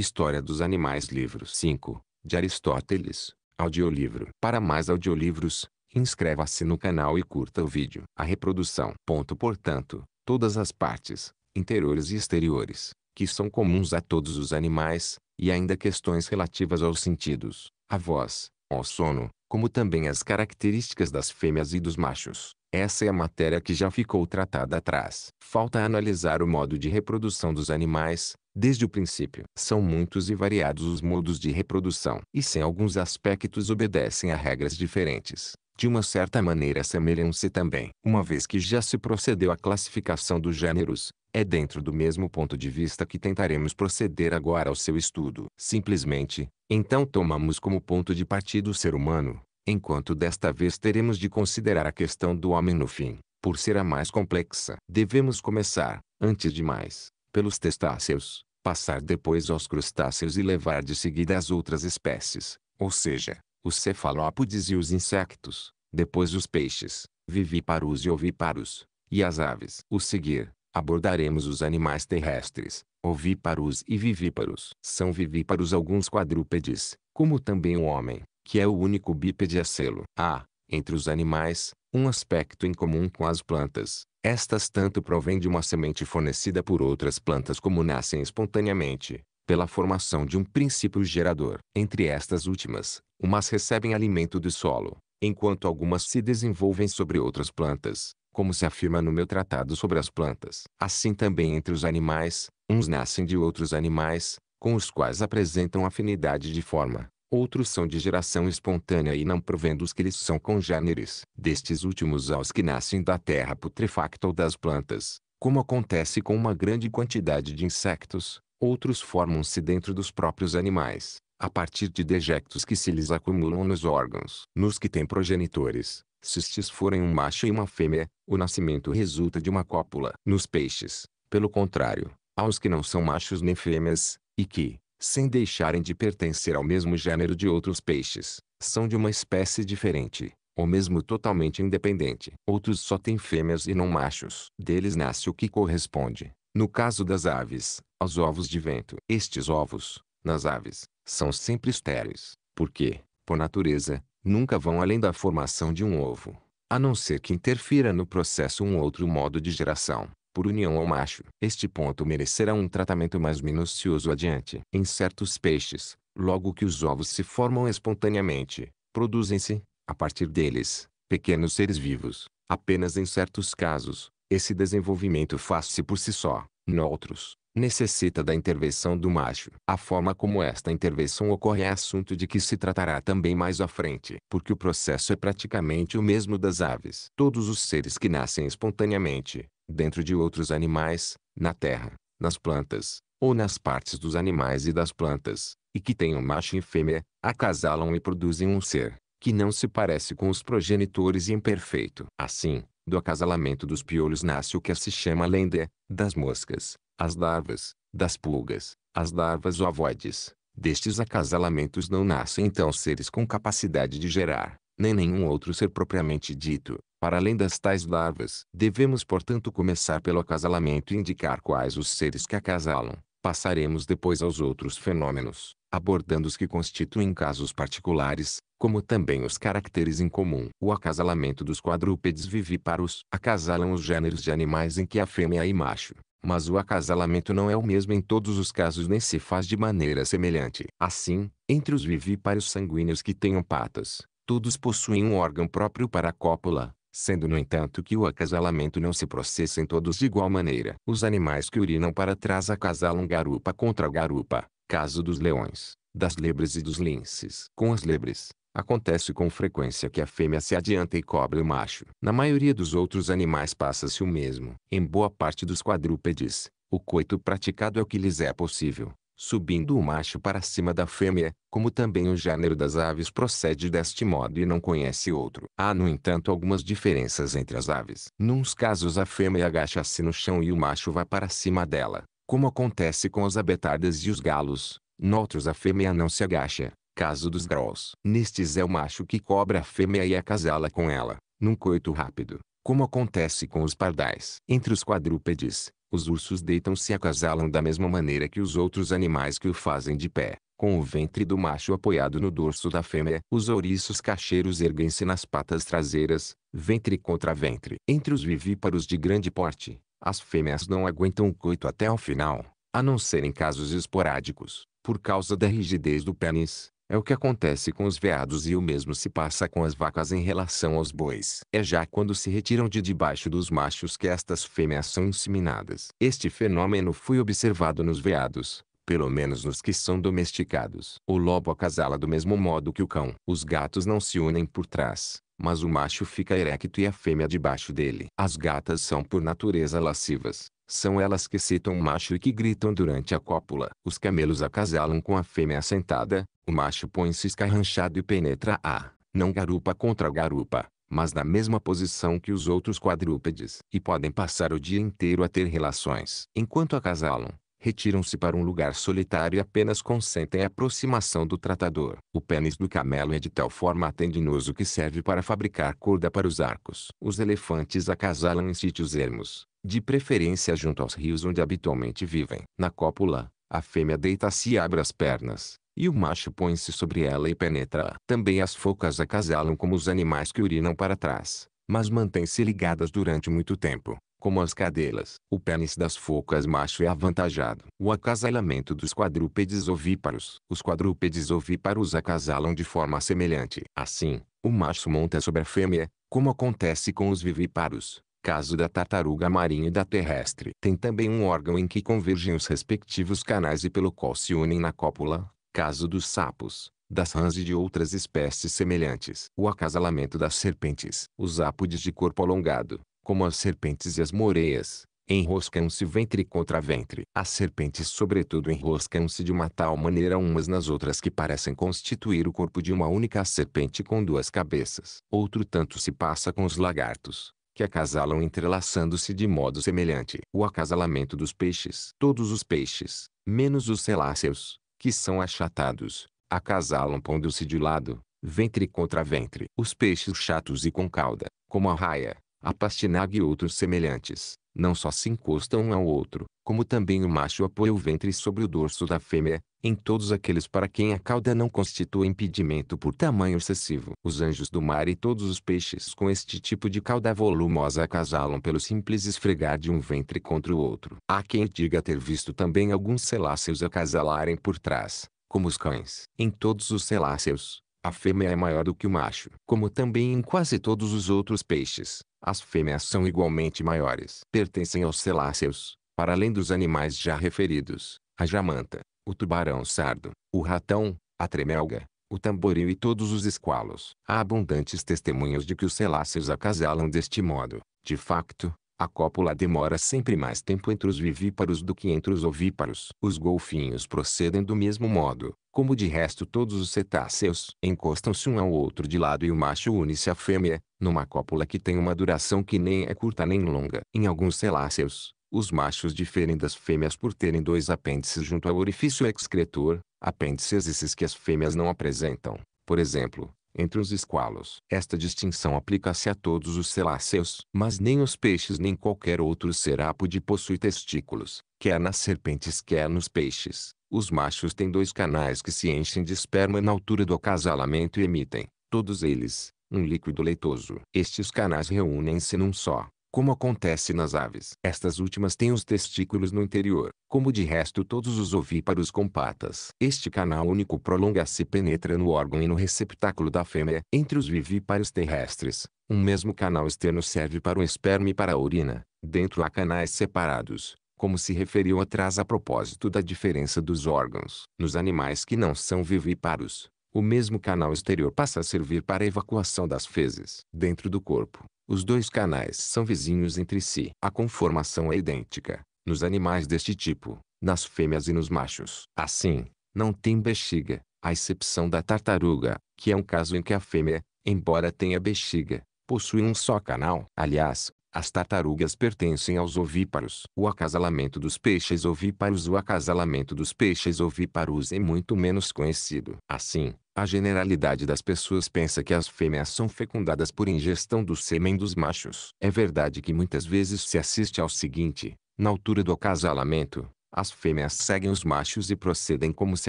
História dos Animais Livro 5, de Aristóteles, audiolivro. Para mais audiolivros, inscreva-se no canal e curta o vídeo. A reprodução. Ponto, portanto, todas as partes, interiores e exteriores, que são comuns a todos os animais, e ainda questões relativas aos sentidos, à voz, ao sono, como também as características das fêmeas e dos machos. Essa é a matéria que já ficou tratada atrás. Falta analisar o modo de reprodução dos animais, Desde o princípio, são muitos e variados os modos de reprodução, e sem alguns aspectos obedecem a regras diferentes. De uma certa maneira semelham-se também, uma vez que já se procedeu à classificação dos gêneros, é dentro do mesmo ponto de vista que tentaremos proceder agora ao seu estudo. Simplesmente, então tomamos como ponto de partida o ser humano, enquanto desta vez teremos de considerar a questão do homem no fim, por ser a mais complexa. Devemos começar, antes de mais, pelos testáceos, passar depois aos crustáceos e levar de seguida as outras espécies, ou seja, os cefalópodes e os insectos, depois os peixes, vivíparos e ovíparos, e as aves. O seguir, abordaremos os animais terrestres, ovíparos e vivíparos. São vivíparos alguns quadrúpedes, como também o homem, que é o único bípede a sê-lo. Há, ah, entre os animais, um aspecto em comum com as plantas. Estas tanto provêm de uma semente fornecida por outras plantas como nascem espontaneamente, pela formação de um princípio gerador. Entre estas últimas, umas recebem alimento do solo, enquanto algumas se desenvolvem sobre outras plantas, como se afirma no meu tratado sobre as plantas. Assim também entre os animais, uns nascem de outros animais, com os quais apresentam afinidade de forma, Outros são de geração espontânea e não provém dos que lhes são congêneres, destes últimos aos que nascem da terra putrefacta ou das plantas, como acontece com uma grande quantidade de insectos, outros formam-se dentro dos próprios animais, a partir de dejectos que se lhes acumulam nos órgãos. Nos que têm progenitores, se estes forem um macho e uma fêmea, o nascimento resulta de uma cópula. Nos peixes, pelo contrário, aos que não são machos nem fêmeas, e que, sem deixarem de pertencer ao mesmo gênero de outros peixes, são de uma espécie diferente, ou mesmo totalmente independente. Outros só têm fêmeas e não machos. Deles nasce o que corresponde, no caso das aves, aos ovos de vento. Estes ovos, nas aves, são sempre estéreis, porque, por natureza, nunca vão além da formação de um ovo, a não ser que interfira no processo um outro modo de geração por união ao macho. Este ponto merecerá um tratamento mais minucioso adiante. Em certos peixes, logo que os ovos se formam espontaneamente, produzem-se, a partir deles, pequenos seres vivos. Apenas em certos casos, esse desenvolvimento faz-se por si só. Noutros, necessita da intervenção do macho. A forma como esta intervenção ocorre é assunto de que se tratará também mais à frente, porque o processo é praticamente o mesmo das aves. Todos os seres que nascem espontaneamente, dentro de outros animais, na terra, nas plantas, ou nas partes dos animais e das plantas, e que tenham macho e fêmea, acasalam e produzem um ser, que não se parece com os progenitores e imperfeito. Assim, do acasalamento dos piolhos nasce o que se chama lenda, das moscas, as larvas, das pulgas, as larvas ovoides. Destes acasalamentos não nascem então seres com capacidade de gerar, nem nenhum outro ser propriamente dito. Para além das tais larvas, devemos portanto começar pelo acasalamento e indicar quais os seres que acasalam. Passaremos depois aos outros fenômenos, abordando os que constituem casos particulares, como também os caracteres em comum. O acasalamento dos quadrúpedes vivíparos acasalam os gêneros de animais em que a fêmea e macho. Mas o acasalamento não é o mesmo em todos os casos nem se faz de maneira semelhante. Assim, entre os vivíparos sanguíneos que tenham patas, Todos possuem um órgão próprio para a cópula, sendo no entanto que o acasalamento não se processa em todos de igual maneira. Os animais que urinam para trás acasalam garupa contra garupa, caso dos leões, das lebres e dos linces. Com as lebres, acontece com frequência que a fêmea se adianta e cobre o macho. Na maioria dos outros animais passa-se o mesmo. Em boa parte dos quadrúpedes, o coito praticado é o que lhes é possível subindo o macho para cima da fêmea, como também o gênero das aves procede deste modo e não conhece outro. Há no entanto algumas diferenças entre as aves. Nuns casos a fêmea agacha-se no chão e o macho vai para cima dela, como acontece com as abetardas e os galos. Noutros a fêmea não se agacha, caso dos graus. Nestes é o macho que cobra a fêmea e acasala com ela, num coito rápido, como acontece com os pardais. Entre os quadrúpedes, os ursos deitam-se e acasalam da mesma maneira que os outros animais que o fazem de pé, com o ventre do macho apoiado no dorso da fêmea. Os ouriços cacheiros erguem-se nas patas traseiras, ventre contra ventre. Entre os vivíparos de grande porte, as fêmeas não aguentam o coito até ao final, a não ser em casos esporádicos, por causa da rigidez do pênis, é o que acontece com os veados e o mesmo se passa com as vacas em relação aos bois. É já quando se retiram de debaixo dos machos que estas fêmeas são inseminadas. Este fenômeno foi observado nos veados, pelo menos nos que são domesticados. O lobo acasala do mesmo modo que o cão. Os gatos não se unem por trás, mas o macho fica erecto e a fêmea debaixo dele. As gatas são por natureza lascivas. São elas que citam o macho e que gritam durante a cópula. Os camelos acasalam com a fêmea sentada, o macho põe-se escarranchado e penetra a, não garupa contra garupa, mas na mesma posição que os outros quadrúpedes, e podem passar o dia inteiro a ter relações. Enquanto acasalam, retiram-se para um lugar solitário e apenas consentem a aproximação do tratador. O pênis do camelo é de tal forma tendinoso que serve para fabricar corda para os arcos. Os elefantes acasalam em sítios ermos, de preferência junto aos rios onde habitualmente vivem. Na cópula, a fêmea deita-se e abre as pernas, e o macho põe-se sobre ela e penetra. Também as focas acasalam como os animais que urinam para trás, mas mantêm-se ligadas durante muito tempo, como as cadelas. O pênis das focas macho é avantajado. O acasalamento dos quadrúpedes ovíparos. Os quadrúpedes ovíparos acasalam de forma semelhante. Assim, o macho monta sobre a fêmea, como acontece com os vivíparos. Caso da tartaruga marinha e da terrestre. Tem também um órgão em que convergem os respectivos canais e pelo qual se unem na cópula, caso dos sapos, das rãs e de outras espécies semelhantes. O acasalamento das serpentes. Os ápodes de corpo alongado, como as serpentes e as moreias, enroscam-se ventre contra ventre. As serpentes sobretudo enroscam-se de uma tal maneira umas nas outras que parecem constituir o corpo de uma única serpente com duas cabeças. Outro tanto se passa com os lagartos, que acasalam entrelaçando-se de modo semelhante. O acasalamento dos peixes. Todos os peixes, menos os celáceos, que são achatados, acasalam-se de lado, ventre contra ventre. Os peixes chatos e com cauda, como a raia, a pastinaga e outros semelhantes, não só se encostam um ao outro, como também o macho apoia o ventre sobre o dorso da fêmea, em todos aqueles para quem a cauda não constitui impedimento por tamanho excessivo. Os anjos do mar e todos os peixes com este tipo de cauda volumosa acasalam pelo simples esfregar de um ventre contra o outro. Há quem diga ter visto também alguns celáceos acasalarem por trás, como os cães. Em todos os celáceos, a fêmea é maior do que o macho, como também em quase todos os outros peixes. As fêmeas são igualmente maiores. Pertencem aos celáceos, para além dos animais já referidos, a jamanta, o tubarão sardo, o ratão, a tremelga, o tamboril e todos os esqualos. Há abundantes testemunhos de que os celáceos acasalam deste modo. De facto, a cópula demora sempre mais tempo entre os vivíparos do que entre os ovíparos. Os golfinhos procedem do mesmo modo. Como de resto todos os cetáceos encostam-se um ao outro de lado e o macho une-se à fêmea, numa cópula que tem uma duração que nem é curta nem longa. Em alguns celáceos, os machos diferem das fêmeas por terem dois apêndices junto ao orifício excretor, apêndices esses que as fêmeas não apresentam. Por exemplo, entre os esqualos. Esta distinção aplica-se a todos os celáceos, mas nem os peixes nem qualquer outro serápode possui testículos, quer nas serpentes quer nos peixes. Os machos têm dois canais que se enchem de esperma na altura do acasalamento e emitem, todos eles, um líquido leitoso. Estes canais reúnem-se num só, como acontece nas aves. Estas últimas têm os testículos no interior, como de resto todos os ovíparos patas. Este canal único prolonga-se e penetra no órgão e no receptáculo da fêmea. Entre os vivíparos terrestres, um mesmo canal externo serve para o esperma e para a urina. Dentro há canais separados, como se referiu atrás a propósito da diferença dos órgãos. Nos animais que não são vivíparos, o mesmo canal exterior passa a servir para a evacuação das fezes. Dentro do corpo, os dois canais são vizinhos entre si. A conformação é idêntica, nos animais deste tipo, nas fêmeas e nos machos. Assim, não tem bexiga, à exceção da tartaruga, que é um caso em que a fêmea, embora tenha bexiga, possui um só canal. Aliás, as tartarugas pertencem aos ovíparos. O acasalamento dos peixes ovíparos O acasalamento dos peixes ovíparos é muito menos conhecido. Assim, a generalidade das pessoas pensa que as fêmeas são fecundadas por ingestão do sêmen dos machos. É verdade que muitas vezes se assiste ao seguinte, na altura do acasalamento, as fêmeas seguem os machos e procedem como se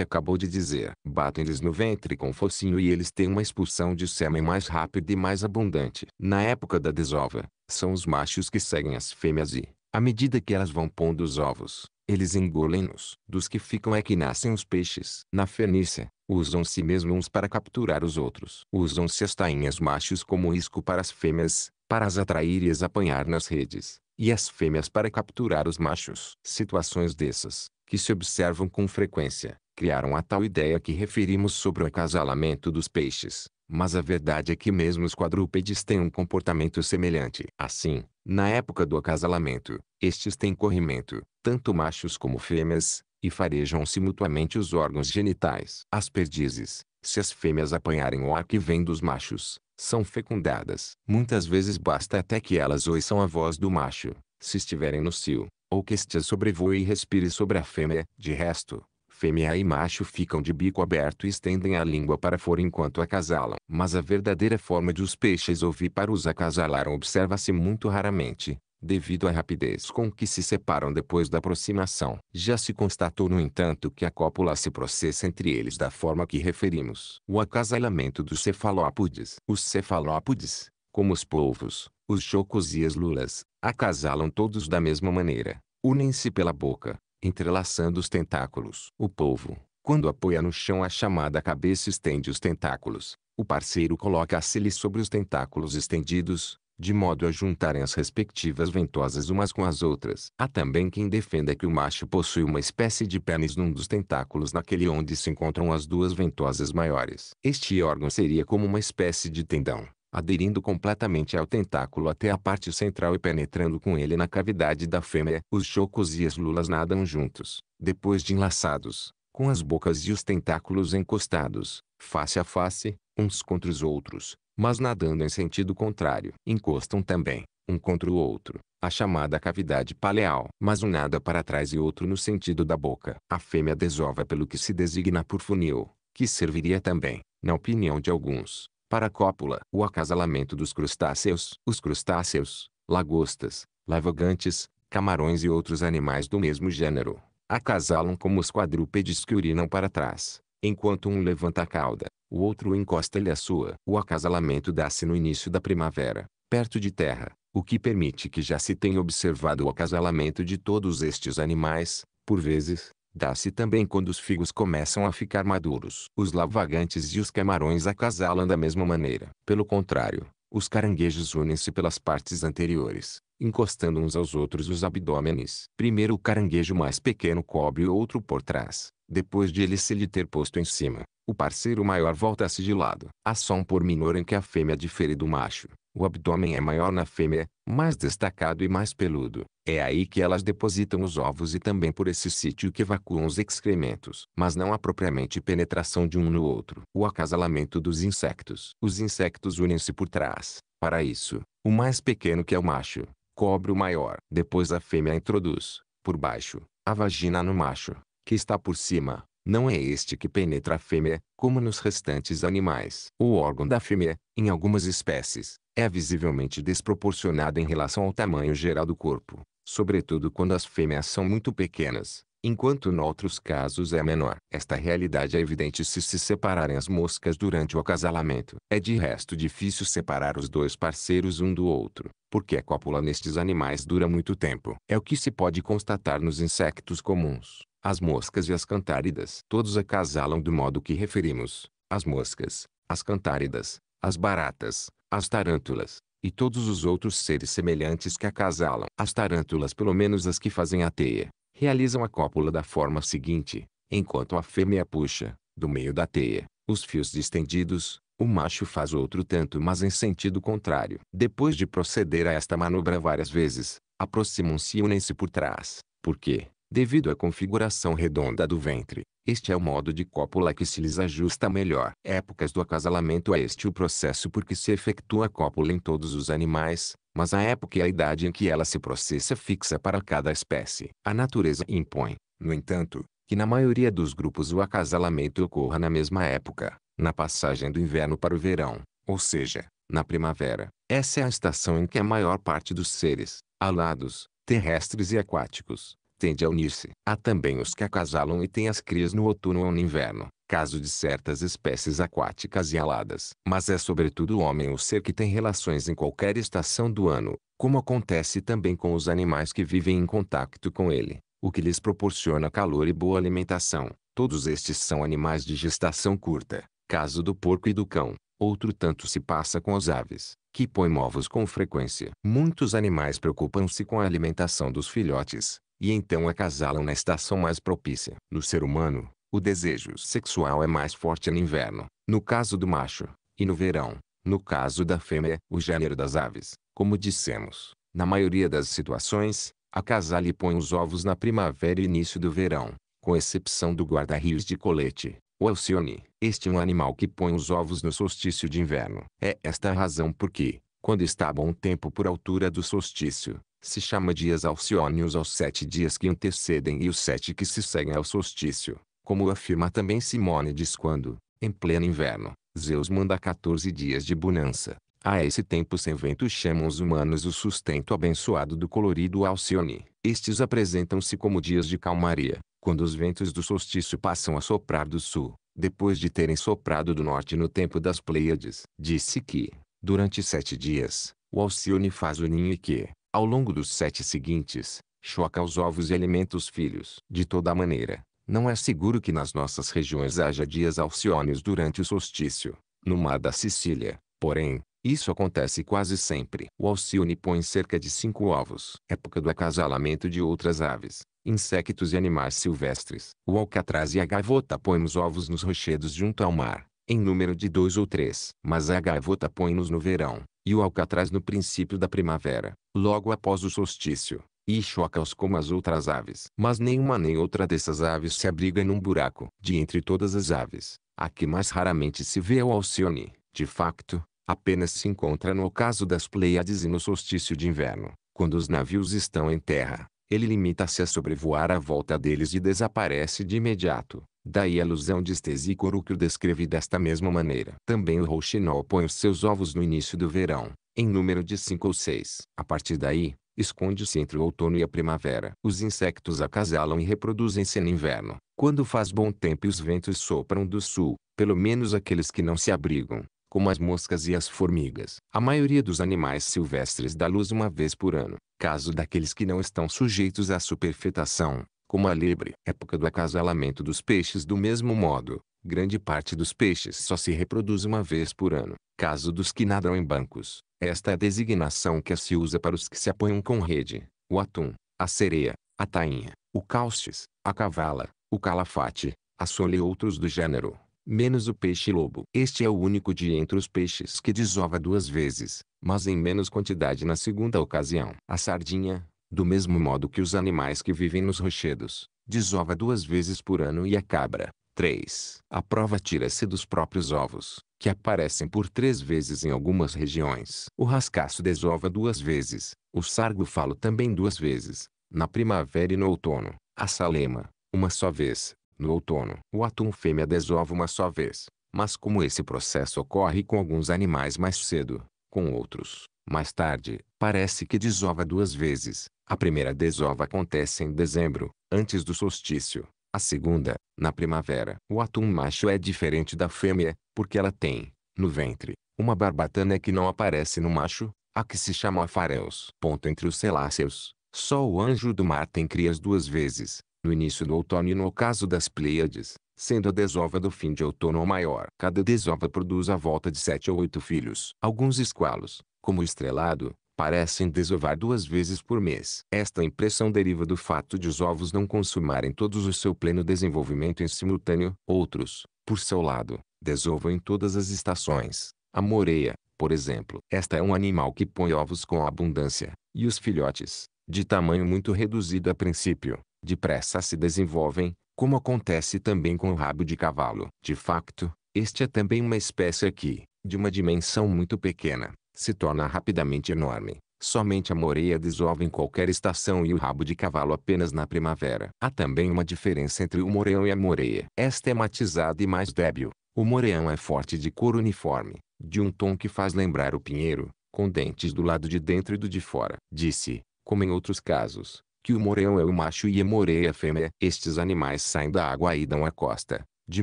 acabou de dizer. Batem-lhes no ventre com focinho e eles têm uma expulsão de sêmen mais rápida e mais abundante. Na época da desova, são os machos que seguem as fêmeas e, à medida que elas vão pondo os ovos, eles engolem-nos. Dos que ficam é que nascem os peixes. Na Fenícia, usam-se mesmo uns para capturar os outros. Usam-se as tainhas machos como isco para as fêmeas, para as atrair e as apanhar nas redes e as fêmeas para capturar os machos. Situações dessas, que se observam com frequência, criaram a tal ideia que referimos sobre o acasalamento dos peixes, mas a verdade é que mesmo os quadrúpedes têm um comportamento semelhante. Assim, na época do acasalamento, estes têm corrimento, tanto machos como fêmeas, e farejam-se mutuamente os órgãos genitais. As perdizes, se as fêmeas apanharem o ar que vem dos machos, são fecundadas. Muitas vezes basta até que elas ouçam a voz do macho, se estiverem no cio, ou que este sobrevoe e respire sobre a fêmea. De resto, fêmea e macho ficam de bico aberto e estendem a língua para fora enquanto acasalam. Mas a verdadeira forma de os peixes ouvir para os acasalar observa-se muito raramente, devido à rapidez com que se separam depois da aproximação. Já se constatou, no entanto, que a cópula se processa entre eles da forma que referimos. O acasalamento dos cefalópodes. Os cefalópodes, como os polvos, os chocos e as lulas, acasalam todos da mesma maneira. Unem-se pela boca, entrelaçando os tentáculos. O polvo, quando apoia no chão a chamada cabeça, estende os tentáculos. O parceiro coloca-se-lhe sobre os tentáculos estendidos, de modo a juntarem as respectivas ventosas umas com as outras. Há também quem defenda que o macho possui uma espécie de pênis num dos tentáculos naquele onde se encontram as duas ventosas maiores. Este órgão seria como uma espécie de tendão, aderindo completamente ao tentáculo até a parte central e penetrando com ele na cavidade da fêmea. Os chocos e as lulas nadam juntos, depois de enlaçados, com as bocas e os tentáculos encostados, face a face, uns contra os outros, mas nadando em sentido contrário. Encostam também, um contra o outro, a chamada cavidade paleal, mas um nada para trás e outro no sentido da boca. A fêmea desova pelo que se designa por funil, que serviria também, na opinião de alguns, para a cópula. O acasalamento dos crustáceos. Os crustáceos, lagostas, lavagantes, camarões e outros animais do mesmo gênero, acasalam como os quadrúpedes que urinam para trás, Enquanto um levanta a cauda, o outro encosta-lhe a sua. O acasalamento dá-se no início da primavera, perto de terra, o que permite que já se tenha observado o acasalamento de todos estes animais, por vezes, dá-se também quando os figos começam a ficar maduros. Os lavagantes e os camarões acasalam da mesma maneira. Pelo contrário, os caranguejos unem-se pelas partes anteriores, encostando uns aos outros os abdômenes. Primeiro o caranguejo mais pequeno cobre o outro por trás. Depois de ele se lhe ter posto em cima, o parceiro maior volta-se de lado. Há só um pormenor em que a fêmea difere do macho. O abdômen é maior na fêmea, mais destacado e mais peludo. É aí que elas depositam os ovos e também por esse sítio que evacuam os excrementos. Mas não há propriamente penetração de um no outro. O acasalamento dos insectos. Os insectos unem-se por trás. Para isso, o mais pequeno que é o macho, cobre o maior. Depois a fêmea introduz, por baixo, a vagina no macho, que está por cima. Não é este que penetra a fêmea, como nos restantes animais. O órgão da fêmea, em algumas espécies, é visivelmente desproporcionado em relação ao tamanho geral do corpo sobretudo quando as fêmeas são muito pequenas, enquanto em outros casos é menor. Esta realidade é evidente se se separarem as moscas durante o acasalamento. É de resto difícil separar os dois parceiros um do outro, porque a cópula nestes animais dura muito tempo. É o que se pode constatar nos insectos comuns, as moscas e as cantáridas. Todos acasalam do modo que referimos, as moscas, as cantáridas, as baratas, as tarântulas, e todos os outros seres semelhantes que acasalam. As tarântulas, pelo menos as que fazem a teia, realizam a cópula da forma seguinte, enquanto a fêmea puxa, do meio da teia, os fios distendidos, o macho faz outro tanto mas em sentido contrário. Depois de proceder a esta manobra várias vezes, aproximam-se e unem-se por trás, porque, Devido à configuração redonda do ventre, este é o modo de cópula que se lhes ajusta melhor. Épocas do acasalamento é este o processo por que se efetua a cópula em todos os animais, mas a época e a idade em que ela se processa fixa para cada espécie. A natureza impõe, no entanto, que na maioria dos grupos o acasalamento ocorra na mesma época, na passagem do inverno para o verão, ou seja, na primavera. Essa é a estação em que a maior parte dos seres, alados, terrestres e aquáticos, tende a unir-se. Há também os que acasalam e têm as crias no outono ou no inverno, caso de certas espécies aquáticas e aladas. Mas é sobretudo o homem o ser que tem relações em qualquer estação do ano, como acontece também com os animais que vivem em contacto com ele, o que lhes proporciona calor e boa alimentação. Todos estes são animais de gestação curta, caso do porco e do cão. Outro tanto se passa com as aves, que põem ovos com frequência. Muitos animais preocupam-se com a alimentação dos filhotes, e então a casalam na estação mais propícia. No ser humano, o desejo sexual é mais forte no inverno, no caso do macho, e no verão, no caso da fêmea. O gênero das aves, como dissemos, na maioria das situações, a casal põe os ovos na primavera e início do verão, com exceção do guarda-rios de colete, o Alcione. Este é um animal que põe os ovos no solstício de inverno. É esta a razão por que, quando está bom tempo por altura do solstício, se chama dias alciônios aos sete dias que antecedem e os sete que se seguem ao solstício, como afirma também Simônides quando, em pleno inverno, Zeus manda 14 dias de bonança. A esse tempo sem vento chamam os humanos o sustento abençoado do colorido Alcione. Estes apresentam-se como dias de calmaria, quando os ventos do solstício passam a soprar do sul, depois de terem soprado do norte no tempo das Pleiades. Disse que, durante sete dias, o Alcione faz o ninho e que, ao longo dos sete seguintes, choca os ovos e alimenta os filhos. De toda maneira, não é seguro que nas nossas regiões haja dias alciônios durante o solstício. No mar da Sicília, porém, isso acontece quase sempre. O alcione põe cerca de cinco ovos. Época do acasalamento de outras aves, insectos e animais silvestres. O alcatraz e a gaivota põem os ovos nos rochedos junto ao mar em número de dois ou três. Mas a gaivota põe-nos no verão, e o alcatraz no princípio da primavera, logo após o solstício, e choca-os como as outras aves. Mas nenhuma nem outra dessas aves se abriga num buraco. De entre todas as aves, a que mais raramente se vê é o Alcione. De facto, apenas se encontra no ocaso das Pleiades e no solstício de inverno, quando os navios estão em terra. Ele limita-se a sobrevoar à volta deles e desaparece de imediato. Daí a alusão de Estesícoro que o descreve desta mesma maneira. Também o rouxinol põe os seus ovos no início do verão, em número de cinco ou seis. A partir daí, esconde-se entre o outono e a primavera. Os insectos acasalam e reproduzem-se no inverno, quando faz bom tempo e os ventos sopram do sul, pelo menos aqueles que não se abrigam, como as moscas e as formigas. A maioria dos animais silvestres dá luz uma vez por ano, caso daqueles que não estão sujeitos à superfetação como a libre Época do acasalamento dos peixes do mesmo modo. Grande parte dos peixes só se reproduz uma vez por ano. Caso dos que nadam em bancos. Esta é a designação que se usa para os que se apoiam com rede. O atum, a sereia, a tainha, o caustes, a cavala, o calafate, a sole e outros do gênero. Menos o peixe-lobo. Este é o único de entre os peixes que desova duas vezes, mas em menos quantidade na segunda ocasião. A sardinha, do mesmo modo que os animais que vivem nos rochedos, desova duas vezes por ano e a é cabra, três. A prova tira-se dos próprios ovos, que aparecem por três vezes em algumas regiões. O rascaço desova duas vezes, o sargo falo também duas vezes, na primavera e no outono, a salema, uma só vez, no outono. O atum fêmea desova uma só vez, mas como esse processo ocorre com alguns animais mais cedo, com outros, mais tarde, parece que desova duas vezes. A primeira desova acontece em dezembro, antes do solstício. A segunda, na primavera. O atum macho é diferente da fêmea, porque ela tem, no ventre, uma barbatana que não aparece no macho, a que se chama fareus. Ponto entre os celáceos, só o anjo do mar tem crias duas vezes, no início do outono e no ocaso das Pleiades, sendo a desova do fim de outono a maior. Cada desova produz a volta de sete ou oito filhos. Alguns esqualos, como estrelado, parecem desovar duas vezes por mês. Esta impressão deriva do fato de os ovos não consumarem todos o seu pleno desenvolvimento em simultâneo. Outros, por seu lado, desovam em todas as estações. A moreia, por exemplo. Esta é um animal que põe ovos com abundância, e os filhotes, de tamanho muito reduzido a princípio, depressa se desenvolvem, como acontece também com o rabo de cavalo. De facto, este é também uma espécie aqui, de uma dimensão muito pequena, se torna rapidamente enorme. Somente a moreia desova em qualquer estação e o rabo de cavalo apenas na primavera. Há também uma diferença entre o moreão e a moreia. Esta é matizada e mais débil. O moreão é forte de cor uniforme, de um tom que faz lembrar o pinheiro, com dentes do lado de dentro e do de fora. Disse, como em outros casos, que o moreão é o macho e a moreia a fêmea. Estes animais saem da água e dão à costa, de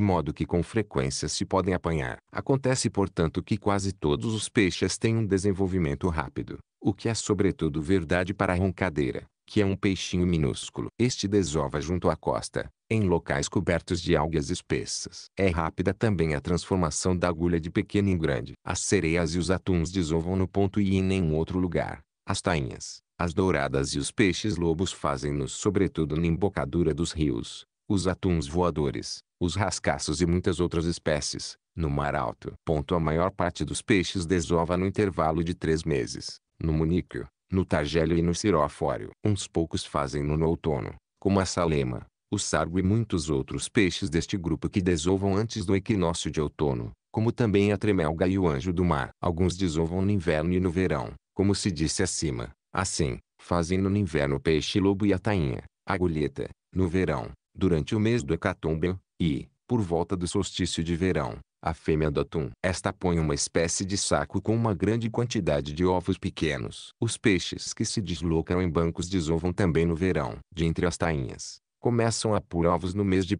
modo que com frequência se podem apanhar. Acontece, portanto, que quase todos os peixes têm um desenvolvimento rápido, o que é sobretudo verdade para a roncadeira, que é um peixinho minúsculo. Este desova junto à costa, em locais cobertos de algas espessas. É rápida também a transformação da agulha de pequena em grande. As sereias e os atuns desovam no ponto e em nenhum outro lugar. As tainhas, as douradas e os peixes-lobos fazem-nos sobretudo na embocadura dos rios. Os atuns voadores, os rascaços e muitas outras espécies. No mar alto, ponto a maior parte dos peixes desova no intervalo de três meses, no muníquio, no targélio e no cirofório. Uns poucos fazem-no no outono, como a salema, o sargo e muitos outros peixes deste grupo que desovam antes do equinócio de outono, como também a tremelga e o anjo do mar. Alguns desovam no inverno e no verão, como se disse acima. Assim, fazem no inverno o peixe-lobo e a tainha, a agulheta, no verão, durante o mês do hecatombe, e, por volta do solstício de verão, a fêmea do atum. Esta põe uma espécie de saco com uma grande quantidade de ovos pequenos. Os peixes que se deslocam em bancos desovam também no verão. De entre as tainhas, começam a pôr ovos no mês de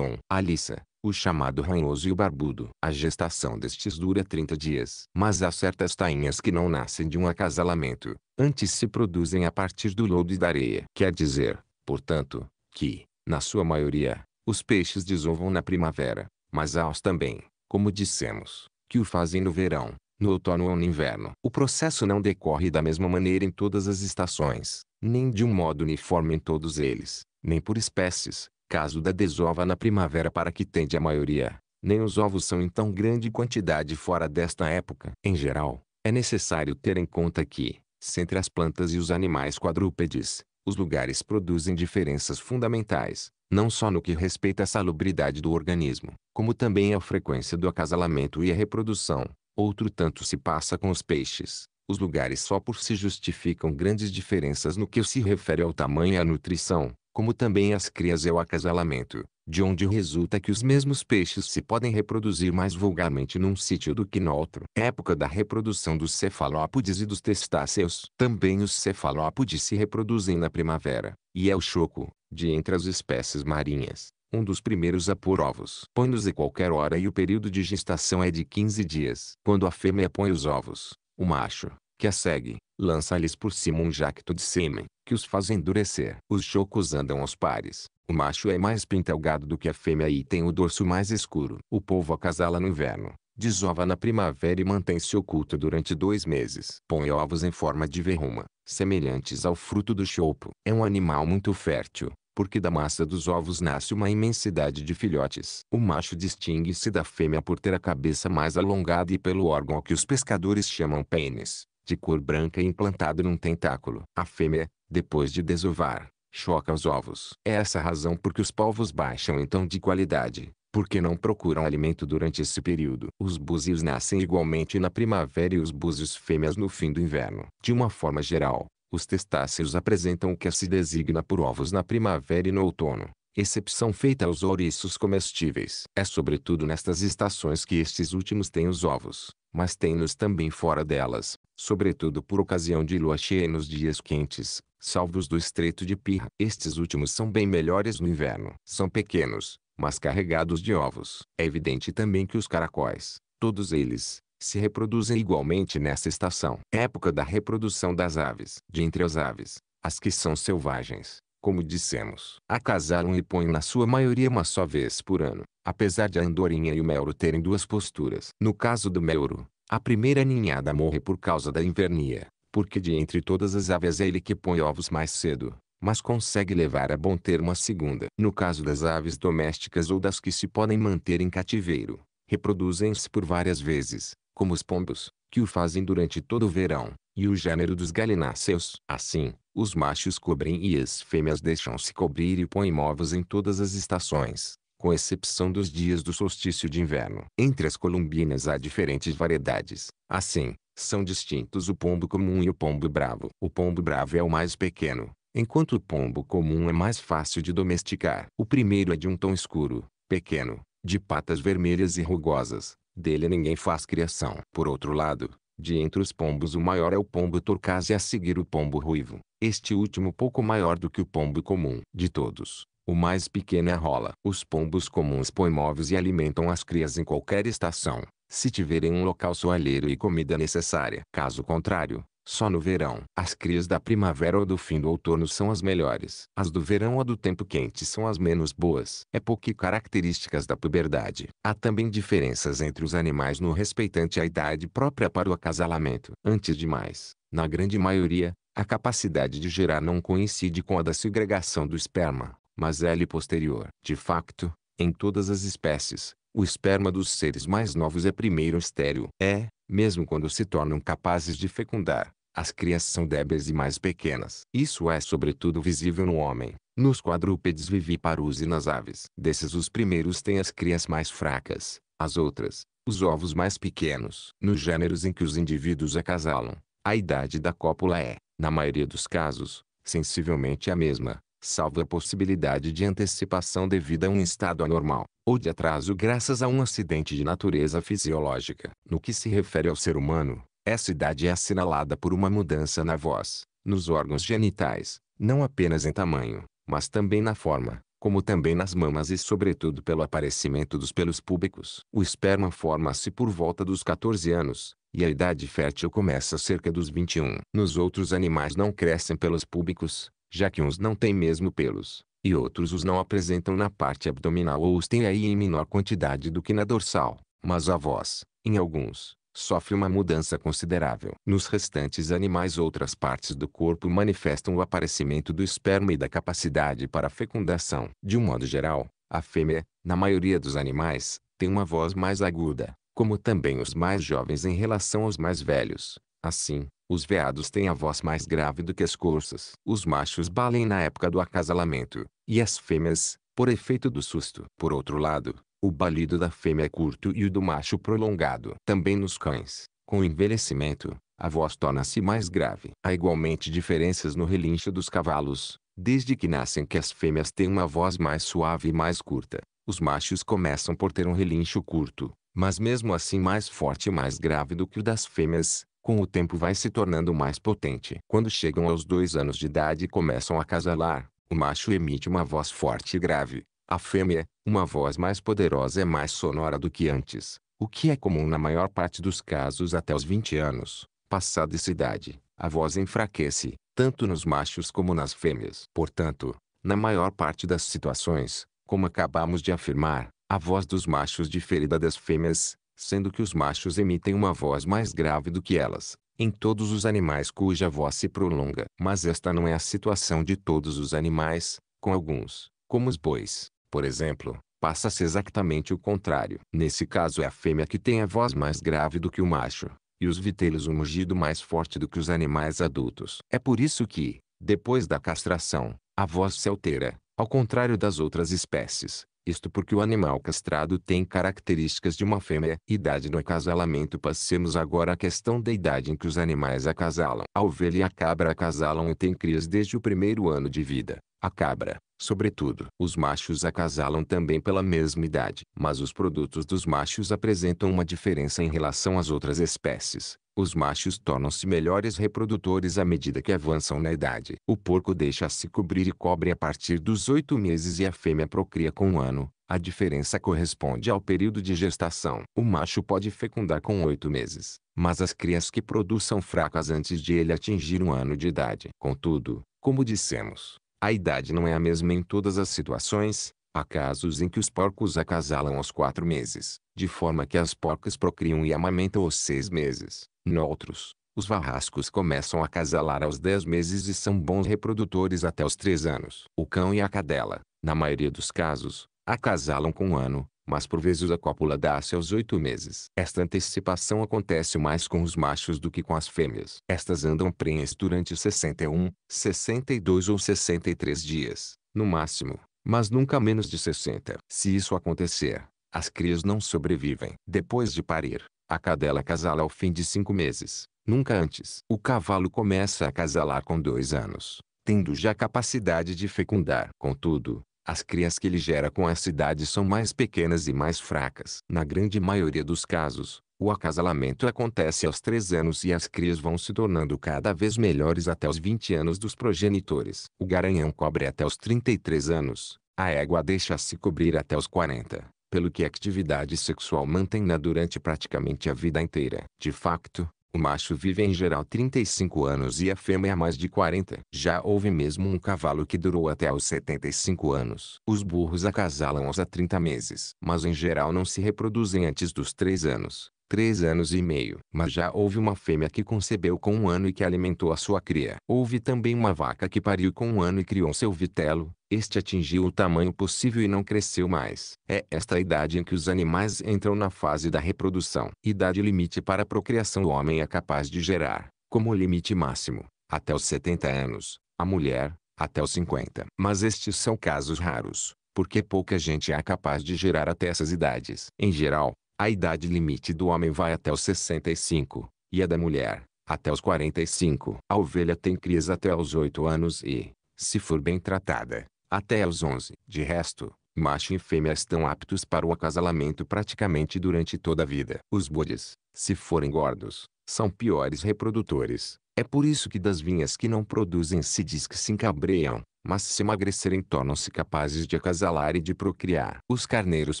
a Alissa, o chamado ranhoso e o barbudo. A gestação destes dura 30 dias. Mas há certas tainhas que não nascem de um acasalamento, antes se produzem a partir do lodo e da areia. Quer dizer, portanto, que, na sua maioria, os peixes desovam na primavera, mas há os também, como dissemos, que o fazem no verão, no outono ou no inverno. O processo não decorre da mesma maneira em todas as estações, nem de um modo uniforme em todos eles, nem por espécies, caso da desova na primavera para que tende a maioria, nem os ovos são em tão grande quantidade fora desta época. Em geral, é necessário ter em conta que, entre as plantas e os animais quadrúpedes, os lugares produzem diferenças fundamentais, não só no que respeita à salubridade do organismo, como também à frequência do acasalamento e à reprodução. Outro tanto se passa com os peixes. Os lugares só por si justificam grandes diferenças no que se refere ao tamanho e à nutrição, como também às crias e ao acasalamento de onde resulta que os mesmos peixes se podem reproduzir mais vulgarmente num sítio do que no outro. Época da reprodução dos cefalópodes e dos testáceos. Também os cefalópodes se reproduzem na primavera, e é o choco, de entre as espécies marinhas, um dos primeiros a pôr ovos. Põe-nos em qualquer hora e o período de gestação é de 15 dias. Quando a fêmea põe os ovos, o macho, que a segue, lança-lhes por cima um jacto de sêmen, que os faz endurecer. Os chocos andam aos pares. O macho é mais pintalgado do que a fêmea e tem o dorso mais escuro. O povo acasala no inverno, desova na primavera e mantém-se oculto durante dois meses. Põe ovos em forma de verruma, semelhantes ao fruto do choupo. É um animal muito fértil, porque da massa dos ovos nasce uma imensidade de filhotes. O macho distingue-se da fêmea por ter a cabeça mais alongada e pelo órgão que os pescadores chamam pênis de cor branca e implantado num tentáculo. A fêmea, depois de desovar, choca os ovos. É essa a razão por que os polvos baixam então de qualidade, porque não procuram alimento durante esse período. Os búzios nascem igualmente na primavera e os búzios fêmeas no fim do inverno. De uma forma geral, os testáceos apresentam o que se designa por ovos na primavera e no outono, excepção feita aos ouriços comestíveis. É sobretudo nestas estações que estes últimos têm os ovos mas tem-nos também fora delas, sobretudo por ocasião de lua cheia nos dias quentes, salvos do estreito de Pirra. Estes últimos são bem melhores no inverno. São pequenos, mas carregados de ovos. É evidente também que os caracóis, todos eles, se reproduzem igualmente nessa estação. Época da reprodução das aves. De entre as aves, as que são selvagens, como dissemos, acasaram e põem na sua maioria uma só vez por ano, apesar de a andorinha e o melro terem duas posturas. No caso do melro, a primeira ninhada morre por causa da invernia, porque de entre todas as aves é ele que põe ovos mais cedo, mas consegue levar a bom termo a segunda. No caso das aves domésticas ou das que se podem manter em cativeiro, reproduzem-se por várias vezes, como os pombos, que o fazem durante todo o verão, e o gênero dos galináceos. Assim, os machos cobrem e as fêmeas deixam-se cobrir e põem ovos em todas as estações, com exceção dos dias do solstício de inverno. Entre as columbinas há diferentes variedades. Assim, são distintos o pombo comum e o pombo bravo. O pombo bravo é o mais pequeno, enquanto o pombo comum é mais fácil de domesticar. O primeiro é de um tom escuro, pequeno, de patas vermelhas e rugosas. Dele ninguém faz criação. Por outro lado, de entre os pombos o maior é o pombo torcaz e a seguir o pombo ruivo, este último pouco maior do que o pombo comum. De todos, o mais pequeno é a rola. Os pombos comuns põem móveis e alimentam as crias em qualquer estação, se tiverem um local soalheiro e comida necessária. Caso contrário, só no verão. As crias da primavera ou do fim do outono são as melhores. As do verão ou do tempo quente são as menos boas. É pouco características da puberdade. Há também diferenças entre os animais no respeitante à idade própria para o acasalamento. Antes de mais, na grande maioria, a capacidade de gerar não coincide com a da segregação do esperma, mas é-lhe posterior. De facto, em todas as espécies, o esperma dos seres mais novos é primeiro estéreo. É, mesmo quando se tornam capazes de fecundar, as crias são débeis e mais pequenas. Isso é sobretudo visível no homem, nos quadrúpedes vivíparos e nas aves. Desses os primeiros têm as crias mais fracas, as outras, os ovos mais pequenos. Nos gêneros em que os indivíduos acasalam, a idade da cópula é, na maioria dos casos, sensivelmente a mesma, salvo a possibilidade de antecipação devida a um estado anormal, ou de atraso graças a um acidente de natureza fisiológica. No que se refere ao ser humano, essa idade é assinalada por uma mudança na voz, nos órgãos genitais, não apenas em tamanho, mas também na forma, como também nas mamas e sobretudo pelo aparecimento dos pelos públicos. O esperma forma-se por volta dos 14 anos, e a idade fértil começa cerca dos 21. Nos outros animais não crescem pelos públicos, já que uns não têm mesmo pelos, e outros os não apresentam na parte abdominal ou os têm aí em menor quantidade do que na dorsal, mas a voz, em alguns, sofre uma mudança considerável. Nos restantes animais outras partes do corpo manifestam o aparecimento do esperma e da capacidade para a fecundação. De um modo geral, a fêmea, na maioria dos animais, tem uma voz mais aguda, como também os mais jovens em relação aos mais velhos. Assim, os veados têm a voz mais grave do que as corças. Os machos balem na época do acasalamento, e as fêmeas, por efeito do susto. Por outro lado, o balido da fêmea é curto e o do macho prolongado. Também nos cães, com o envelhecimento, a voz torna-se mais grave. Há igualmente diferenças no relincho dos cavalos, desde que nascem que as fêmeas têm uma voz mais suave e mais curta. Os machos começam por ter um relincho curto, mas mesmo assim mais forte e mais grave do que o das fêmeas, com o tempo vai se tornando mais potente. Quando chegam aos dois anos de idade e começam a casalar, o macho emite uma voz forte e grave. A fêmea, uma voz mais poderosa e é mais sonora do que antes, o que é comum na maior parte dos casos até os 20 anos. Passada essa idade, a voz enfraquece, tanto nos machos como nas fêmeas. Portanto, na maior parte das situações, como acabamos de afirmar, a voz dos machos difere da das fêmeas, sendo que os machos emitem uma voz mais grave do que elas, em todos os animais cuja voz se prolonga. Mas esta não é a situação de todos os animais, com alguns, como os bois, por exemplo, passa-se exatamente o contrário. Nesse caso é a fêmea que tem a voz mais grave do que o macho, e os vitelhos um mugido mais forte do que os animais adultos. É por isso que, depois da castração, a voz se altera, ao contrário das outras espécies. Isto porque o animal castrado tem características de uma fêmea. Idade no acasalamento Passemos agora à questão da idade em que os animais acasalam. A ovelha e a cabra acasalam e têm crias desde o primeiro ano de vida. A cabra, sobretudo, os machos acasalam também pela mesma idade. Mas os produtos dos machos apresentam uma diferença em relação às outras espécies. Os machos tornam-se melhores reprodutores à medida que avançam na idade. O porco deixa-se cobrir e cobre a partir dos oito meses e a fêmea procria com um ano. A diferença corresponde ao período de gestação. O macho pode fecundar com oito meses, mas as crias que produz são fracas antes de ele atingir um ano de idade. Contudo, como dissemos, a idade não é a mesma em todas as situações, Há casos em que os porcos acasalam aos quatro meses, de forma que as porcas procriam e amamentam aos seis meses. Noutros, os varrascos começam a acasalar aos dez meses e são bons reprodutores até os três anos. O cão e a cadela, na maioria dos casos, acasalam com um ano, mas por vezes a cópula dá-se aos oito meses. Esta antecipação acontece mais com os machos do que com as fêmeas. Estas andam prenhes durante 61, 62 ou 63 dias, no máximo mas nunca menos de 60. Se isso acontecer, as crias não sobrevivem. Depois de parir, a cadela acasala ao fim de cinco meses, nunca antes. O cavalo começa a acasalar com dois anos, tendo já capacidade de fecundar. Contudo, as crias que ele gera com a cidade são mais pequenas e mais fracas. Na grande maioria dos casos, o acasalamento acontece aos 3 anos e as crias vão se tornando cada vez melhores até os 20 anos dos progenitores. O garanhão cobre até os 33 anos, a égua deixa-se cobrir até os 40, pelo que a atividade sexual mantém-na durante praticamente a vida inteira. De facto, o macho vive em geral 35 anos e a fêmea mais de 40. Já houve mesmo um cavalo que durou até os 75 anos. Os burros acasalam-os a 30 meses, mas em geral não se reproduzem antes dos 3 anos três anos e meio. Mas já houve uma fêmea que concebeu com um ano e que alimentou a sua cria. Houve também uma vaca que pariu com um ano e criou seu vitelo. Este atingiu o tamanho possível e não cresceu mais. É esta a idade em que os animais entram na fase da reprodução. Idade limite para a procriação o homem é capaz de gerar, como limite máximo, até os 70 anos, a mulher, até os 50. Mas estes são casos raros, porque pouca gente é capaz de gerar até essas idades. Em geral, a idade limite do homem vai até os 65, e a da mulher, até os 45. A ovelha tem crias até os 8 anos e, se for bem tratada, até os 11. De resto, macho e fêmea estão aptos para o acasalamento praticamente durante toda a vida. Os bodes, se forem gordos, são piores reprodutores. É por isso que das vinhas que não produzem se diz que se encabreiam, mas se emagrecerem tornam-se capazes de acasalar e de procriar. Os carneiros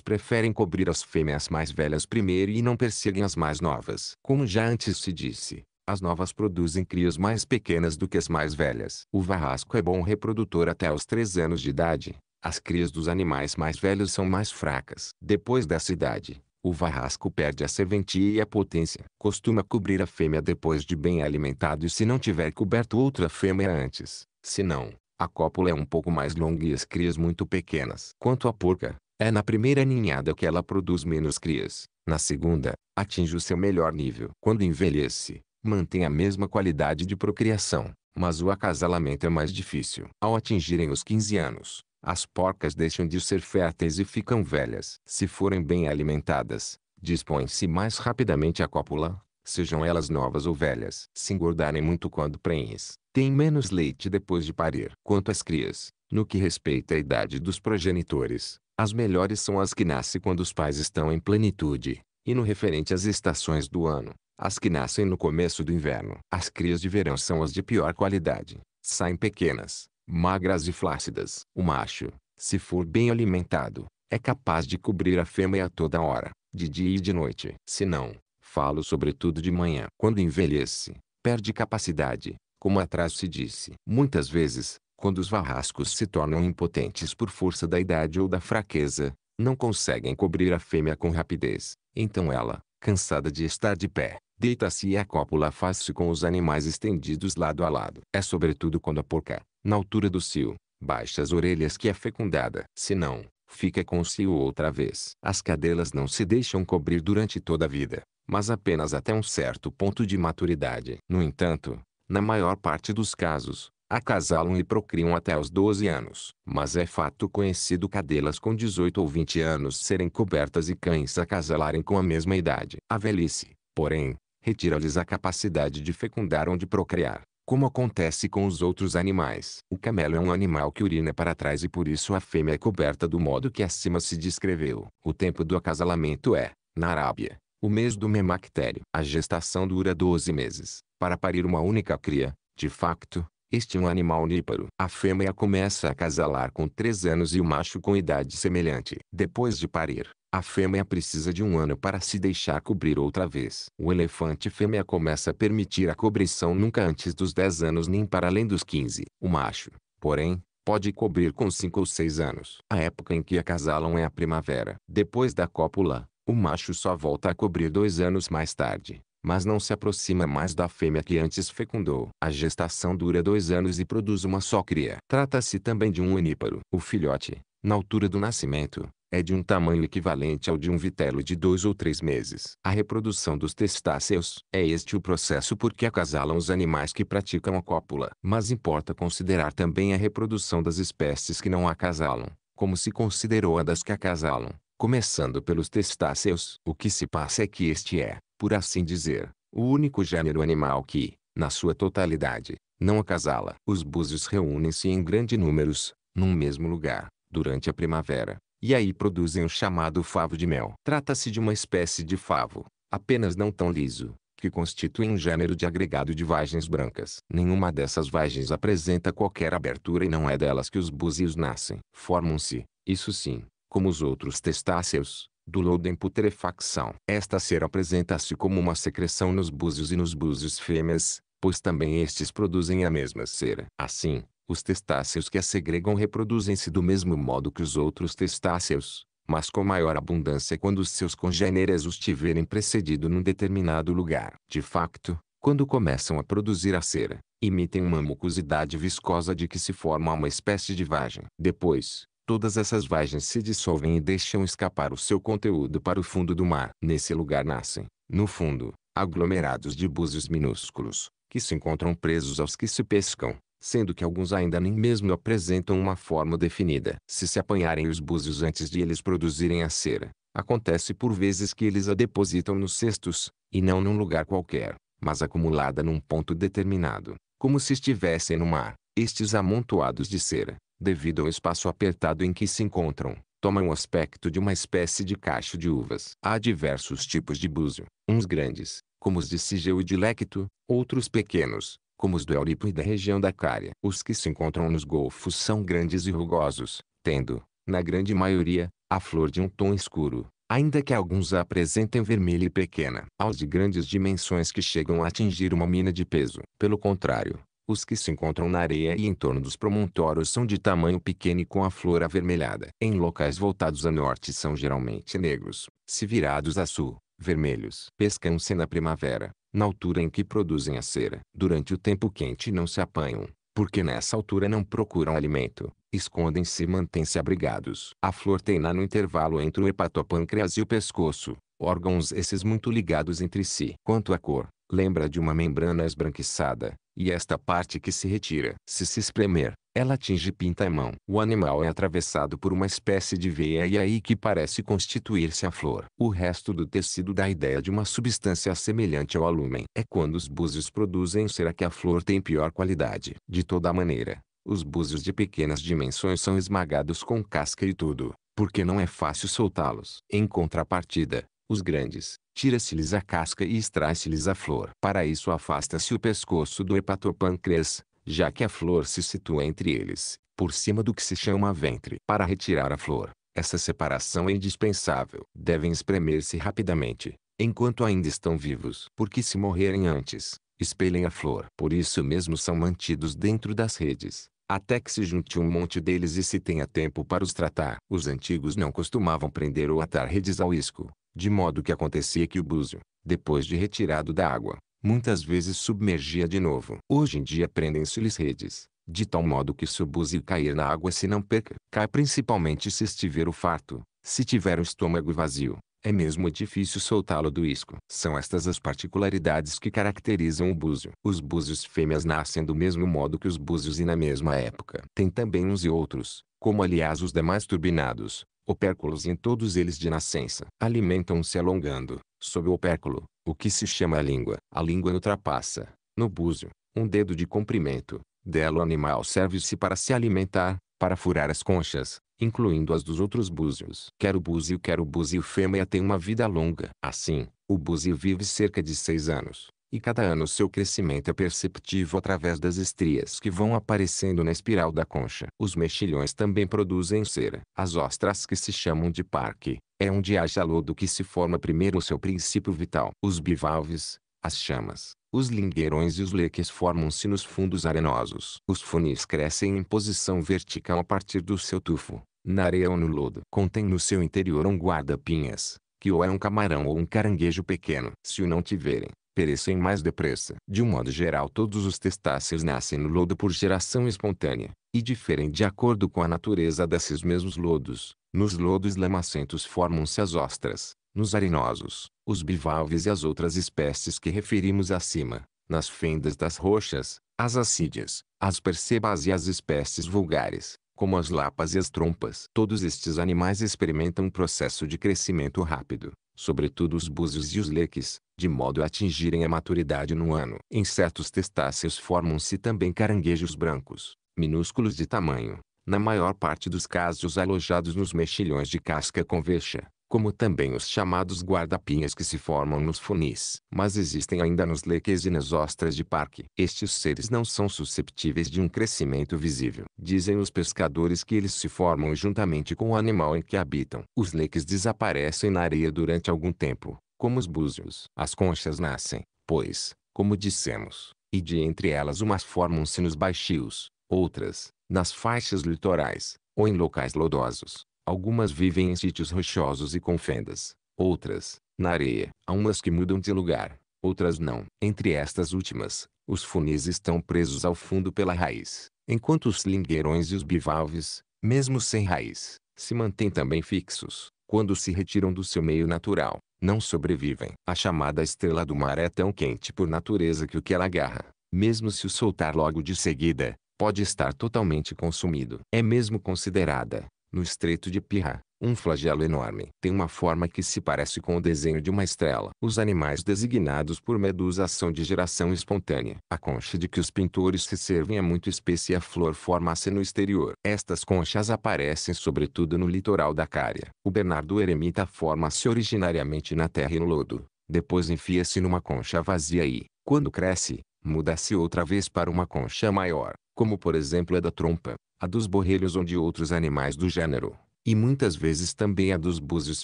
preferem cobrir as fêmeas mais velhas primeiro e não perseguem as mais novas. Como já antes se disse, as novas produzem crias mais pequenas do que as mais velhas. O varrasco é bom reprodutor até os 3 anos de idade. As crias dos animais mais velhos são mais fracas. Depois dessa idade, o varrasco perde a serventia e a potência. Costuma cobrir a fêmea depois de bem alimentado e se não tiver coberto outra fêmea antes. Se não, a cópula é um pouco mais longa e as crias muito pequenas. Quanto à porca, é na primeira ninhada que ela produz menos crias. Na segunda, atinge o seu melhor nível. Quando envelhece, mantém a mesma qualidade de procriação, mas o acasalamento é mais difícil. Ao atingirem os 15 anos, as porcas deixam de ser férteis e ficam velhas. Se forem bem alimentadas, dispõem-se mais rapidamente à cópula, sejam elas novas ou velhas. Se engordarem muito quando prenhes, têm menos leite depois de parir. Quanto às crias, no que respeita à idade dos progenitores, as melhores são as que nascem quando os pais estão em plenitude, e no referente às estações do ano, as que nascem no começo do inverno. As crias de verão são as de pior qualidade, saem pequenas, magras e flácidas. O macho, se for bem alimentado, é capaz de cobrir a fêmea a toda hora, de dia e de noite. Se não, falo sobretudo de manhã. Quando envelhece, perde capacidade, como atrás se disse, muitas vezes, quando os varrascos se tornam impotentes por força da idade ou da fraqueza, não conseguem cobrir a fêmea com rapidez. Então ela, cansada de estar de pé, deita-se e a cópula faz-se com os animais estendidos lado a lado. É sobretudo quando a porca, na altura do cio, baixa as orelhas que é fecundada. Se não, fica com o cio outra vez. As cadelas não se deixam cobrir durante toda a vida, mas apenas até um certo ponto de maturidade. No entanto, na maior parte dos casos, acasalam e procriam até os 12 anos. Mas é fato conhecido cadelas com 18 ou 20 anos serem cobertas e cães acasalarem com a mesma idade. A velhice, porém, retira-lhes a capacidade de fecundar ou de procriar, como acontece com os outros animais. O camelo é um animal que urina para trás e por isso a fêmea é coberta do modo que acima se descreveu. O tempo do acasalamento é, na Arábia, o mês do memactério. A gestação dura 12 meses, para parir uma única cria. De facto, este é um animal níparo. A fêmea começa a casalar com 3 anos e o macho com idade semelhante. Depois de parir, a fêmea precisa de um ano para se deixar cobrir outra vez. O elefante fêmea começa a permitir a cobrição nunca antes dos 10 anos nem para além dos 15. O macho, porém, pode cobrir com 5 ou 6 anos. A época em que acasalam é a primavera. Depois da cópula, o macho só volta a cobrir dois anos mais tarde, mas não se aproxima mais da fêmea que antes fecundou. A gestação dura dois anos e produz uma só cria. Trata-se também de um uníparo. O filhote, na altura do nascimento, é de um tamanho equivalente ao de um vitelo de dois ou três meses. A reprodução dos testáceos é este o processo por que acasalam os animais que praticam a cópula. Mas importa considerar também a reprodução das espécies que não acasalam, como se considerou a das que acasalam começando pelos testáceos. O que se passa é que este é, por assim dizer, o único gênero animal que, na sua totalidade, não acasala. Os búzios reúnem-se em grande números, num mesmo lugar, durante a primavera, e aí produzem o chamado favo de mel. Trata-se de uma espécie de favo, apenas não tão liso, que constitui um gênero de agregado de vagens brancas. Nenhuma dessas vagens apresenta qualquer abertura e não é delas que os búzios nascem. Formam-se, isso sim, como os outros testáceos, do lodo em putrefacção. Esta cera apresenta-se como uma secreção nos búzios e nos búzios fêmeas, pois também estes produzem a mesma cera. Assim, os testáceos que a segregam reproduzem-se do mesmo modo que os outros testáceos, mas com maior abundância quando os seus congêneres os tiverem precedido num determinado lugar. De facto, quando começam a produzir a cera, emitem uma mucosidade viscosa de que se forma uma espécie de vagem. Depois, todas essas vagens se dissolvem e deixam escapar o seu conteúdo para o fundo do mar. Nesse lugar nascem, no fundo, aglomerados de búzios minúsculos, que se encontram presos aos que se pescam, sendo que alguns ainda nem mesmo apresentam uma forma definida. Se se apanharem os búzios antes de eles produzirem a cera, acontece por vezes que eles a depositam nos cestos, e não num lugar qualquer, mas acumulada num ponto determinado, como se estivessem no mar. Estes amontoados de cera, devido ao espaço apertado em que se encontram, tomam o aspecto de uma espécie de cacho de uvas. Há diversos tipos de búzio, uns grandes, como os de Sigeu e de Lecto, outros pequenos, como os do Euripo e da região da Cária. Os que se encontram nos golfos são grandes e rugosos, tendo, na grande maioria, a flor de um tom escuro, ainda que alguns a apresentem vermelha e pequena. Aos de grandes dimensões que chegam a atingir uma mina de peso. Pelo contrário, os que se encontram na areia e em torno dos promontórios são de tamanho pequeno e com a flor avermelhada. Em locais voltados a norte são geralmente negros, se virados a sul, vermelhos. Pescam-se na primavera, na altura em que produzem a cera. Durante o tempo quente não se apanham, porque nessa altura não procuram alimento, escondem-se e mantêm-se abrigados. A flor tem na no intervalo entre o hepatopâncreas e o pescoço, órgãos esses muito ligados entre si. Quanto à cor, lembra de uma membrana esbranquiçada, e esta parte que se retira. Se se espremer, ela atinge pinta-mão. O animal é atravessado por uma espécie de veia e é aí que parece constituir-se a flor. O resto do tecido dá a ideia de uma substância semelhante ao alumen. É quando os búzios produzem será que a flor tem pior qualidade. De toda maneira, os búzios de pequenas dimensões são esmagados com casca e tudo, porque não é fácil soltá-los. Em contrapartida, os grandes, Tira-se-lhes a casca e extrai-se-lhes a flor. Para isso afasta-se o pescoço do hepatopâncreas, já que a flor se situa entre eles, por cima do que se chama ventre. Para retirar a flor, essa separação é indispensável. Devem espremer-se rapidamente, enquanto ainda estão vivos. Porque se morrerem antes, espelhem a flor. Por isso mesmo são mantidos dentro das redes, até que se junte um monte deles e se tenha tempo para os tratar. Os antigos não costumavam prender ou atar redes ao isco, de modo que acontecia que o búzio, depois de retirado da água, muitas vezes submergia de novo. Hoje em dia prendem-se-lhes redes, de tal modo que se o búzio cair na água se não perca. Cai principalmente se estiver o farto, se tiver o estômago vazio, é mesmo difícil soltá-lo do isco. São estas as particularidades que caracterizam o búzio. Os búzios fêmeas nascem do mesmo modo que os búzios e na mesma época. Tem também uns e outros, como aliás os demais turbinados, opérculos e em todos eles de nascença. Alimentam-se alongando, sob o opérculo, o que se chama a língua. A língua ultrapassa, no búzio, um dedo de comprimento. Dela o animal serve-se para se alimentar, para furar as conchas, incluindo as dos outros búzios. Quer o búzio quer o búzio fêmea tem uma vida longa. Assim, o búzio vive cerca de seis anos, e cada ano seu crescimento é perceptível através das estrias que vão aparecendo na espiral da concha. Os mexilhões também produzem cera. As ostras que se chamam de parque, é onde há do que se forma primeiro o seu princípio vital. Os bivalves, as chamas, os lingueirões e os leques formam-se nos fundos arenosos. Os funis crescem em posição vertical a partir do seu tufo, na areia ou no lodo. Contém no seu interior um guarda-pinhas, que ou é um camarão ou um caranguejo pequeno. Se o não tiverem, perecem mais depressa. De um modo geral todos os testáceos nascem no lodo por geração espontânea, e diferem de acordo com a natureza desses mesmos lodos. Nos lodos lamacentos formam-se as ostras, nos arenosos, os bivalves e as outras espécies que referimos acima, nas fendas das rochas, as acídeas, as percebas e as espécies vulgares, como as lapas e as trompas. Todos estes animais experimentam um processo de crescimento rápido, sobretudo os búzios e os leques, de modo a atingirem a maturidade no ano. Em certos testáceos formam-se também caranguejos brancos, minúsculos de tamanho, na maior parte dos casos alojados nos mexilhões de casca convexa, como também os chamados guardapinhas que se formam nos funis. Mas existem ainda nos leques e nas ostras de parque. Estes seres não são susceptíveis de um crescimento visível. Dizem os pescadores que eles se formam juntamente com o animal em que habitam. Os leques desaparecem na areia durante algum tempo, como os búzios. As conchas nascem, pois, como dissemos, e de entre elas umas formam-se nos baixios, outras, nas faixas litorais, ou em locais lodosos. Algumas vivem em sítios rochosos e com fendas, outras, na areia. Há umas que mudam de lugar, outras não. Entre estas últimas, os funis estão presos ao fundo pela raiz, enquanto os lingueirões e os bivalves, mesmo sem raiz, se mantêm também fixos. Quando se retiram do seu meio natural, não sobrevivem. A chamada estrela do mar é tão quente por natureza que o que ela agarra, mesmo se o soltar logo de seguida, pode estar totalmente consumido. É mesmo considerada, no Estreito de Pirra, um flagelo enorme tem uma forma que se parece com o desenho de uma estrela. Os animais designados por Medusa são de geração espontânea. A concha de que os pintores se servem é muito espessa e a flor forma-se no exterior. Estas conchas aparecem sobretudo no litoral da Cária. O Bernardo Eremita forma-se originariamente na terra e no lodo. Depois enfia-se numa concha vazia e, quando cresce, muda-se outra vez para uma concha maior, como por exemplo a da trompa a dos borrelhos ou de outros animais do gênero, e muitas vezes também a dos búzios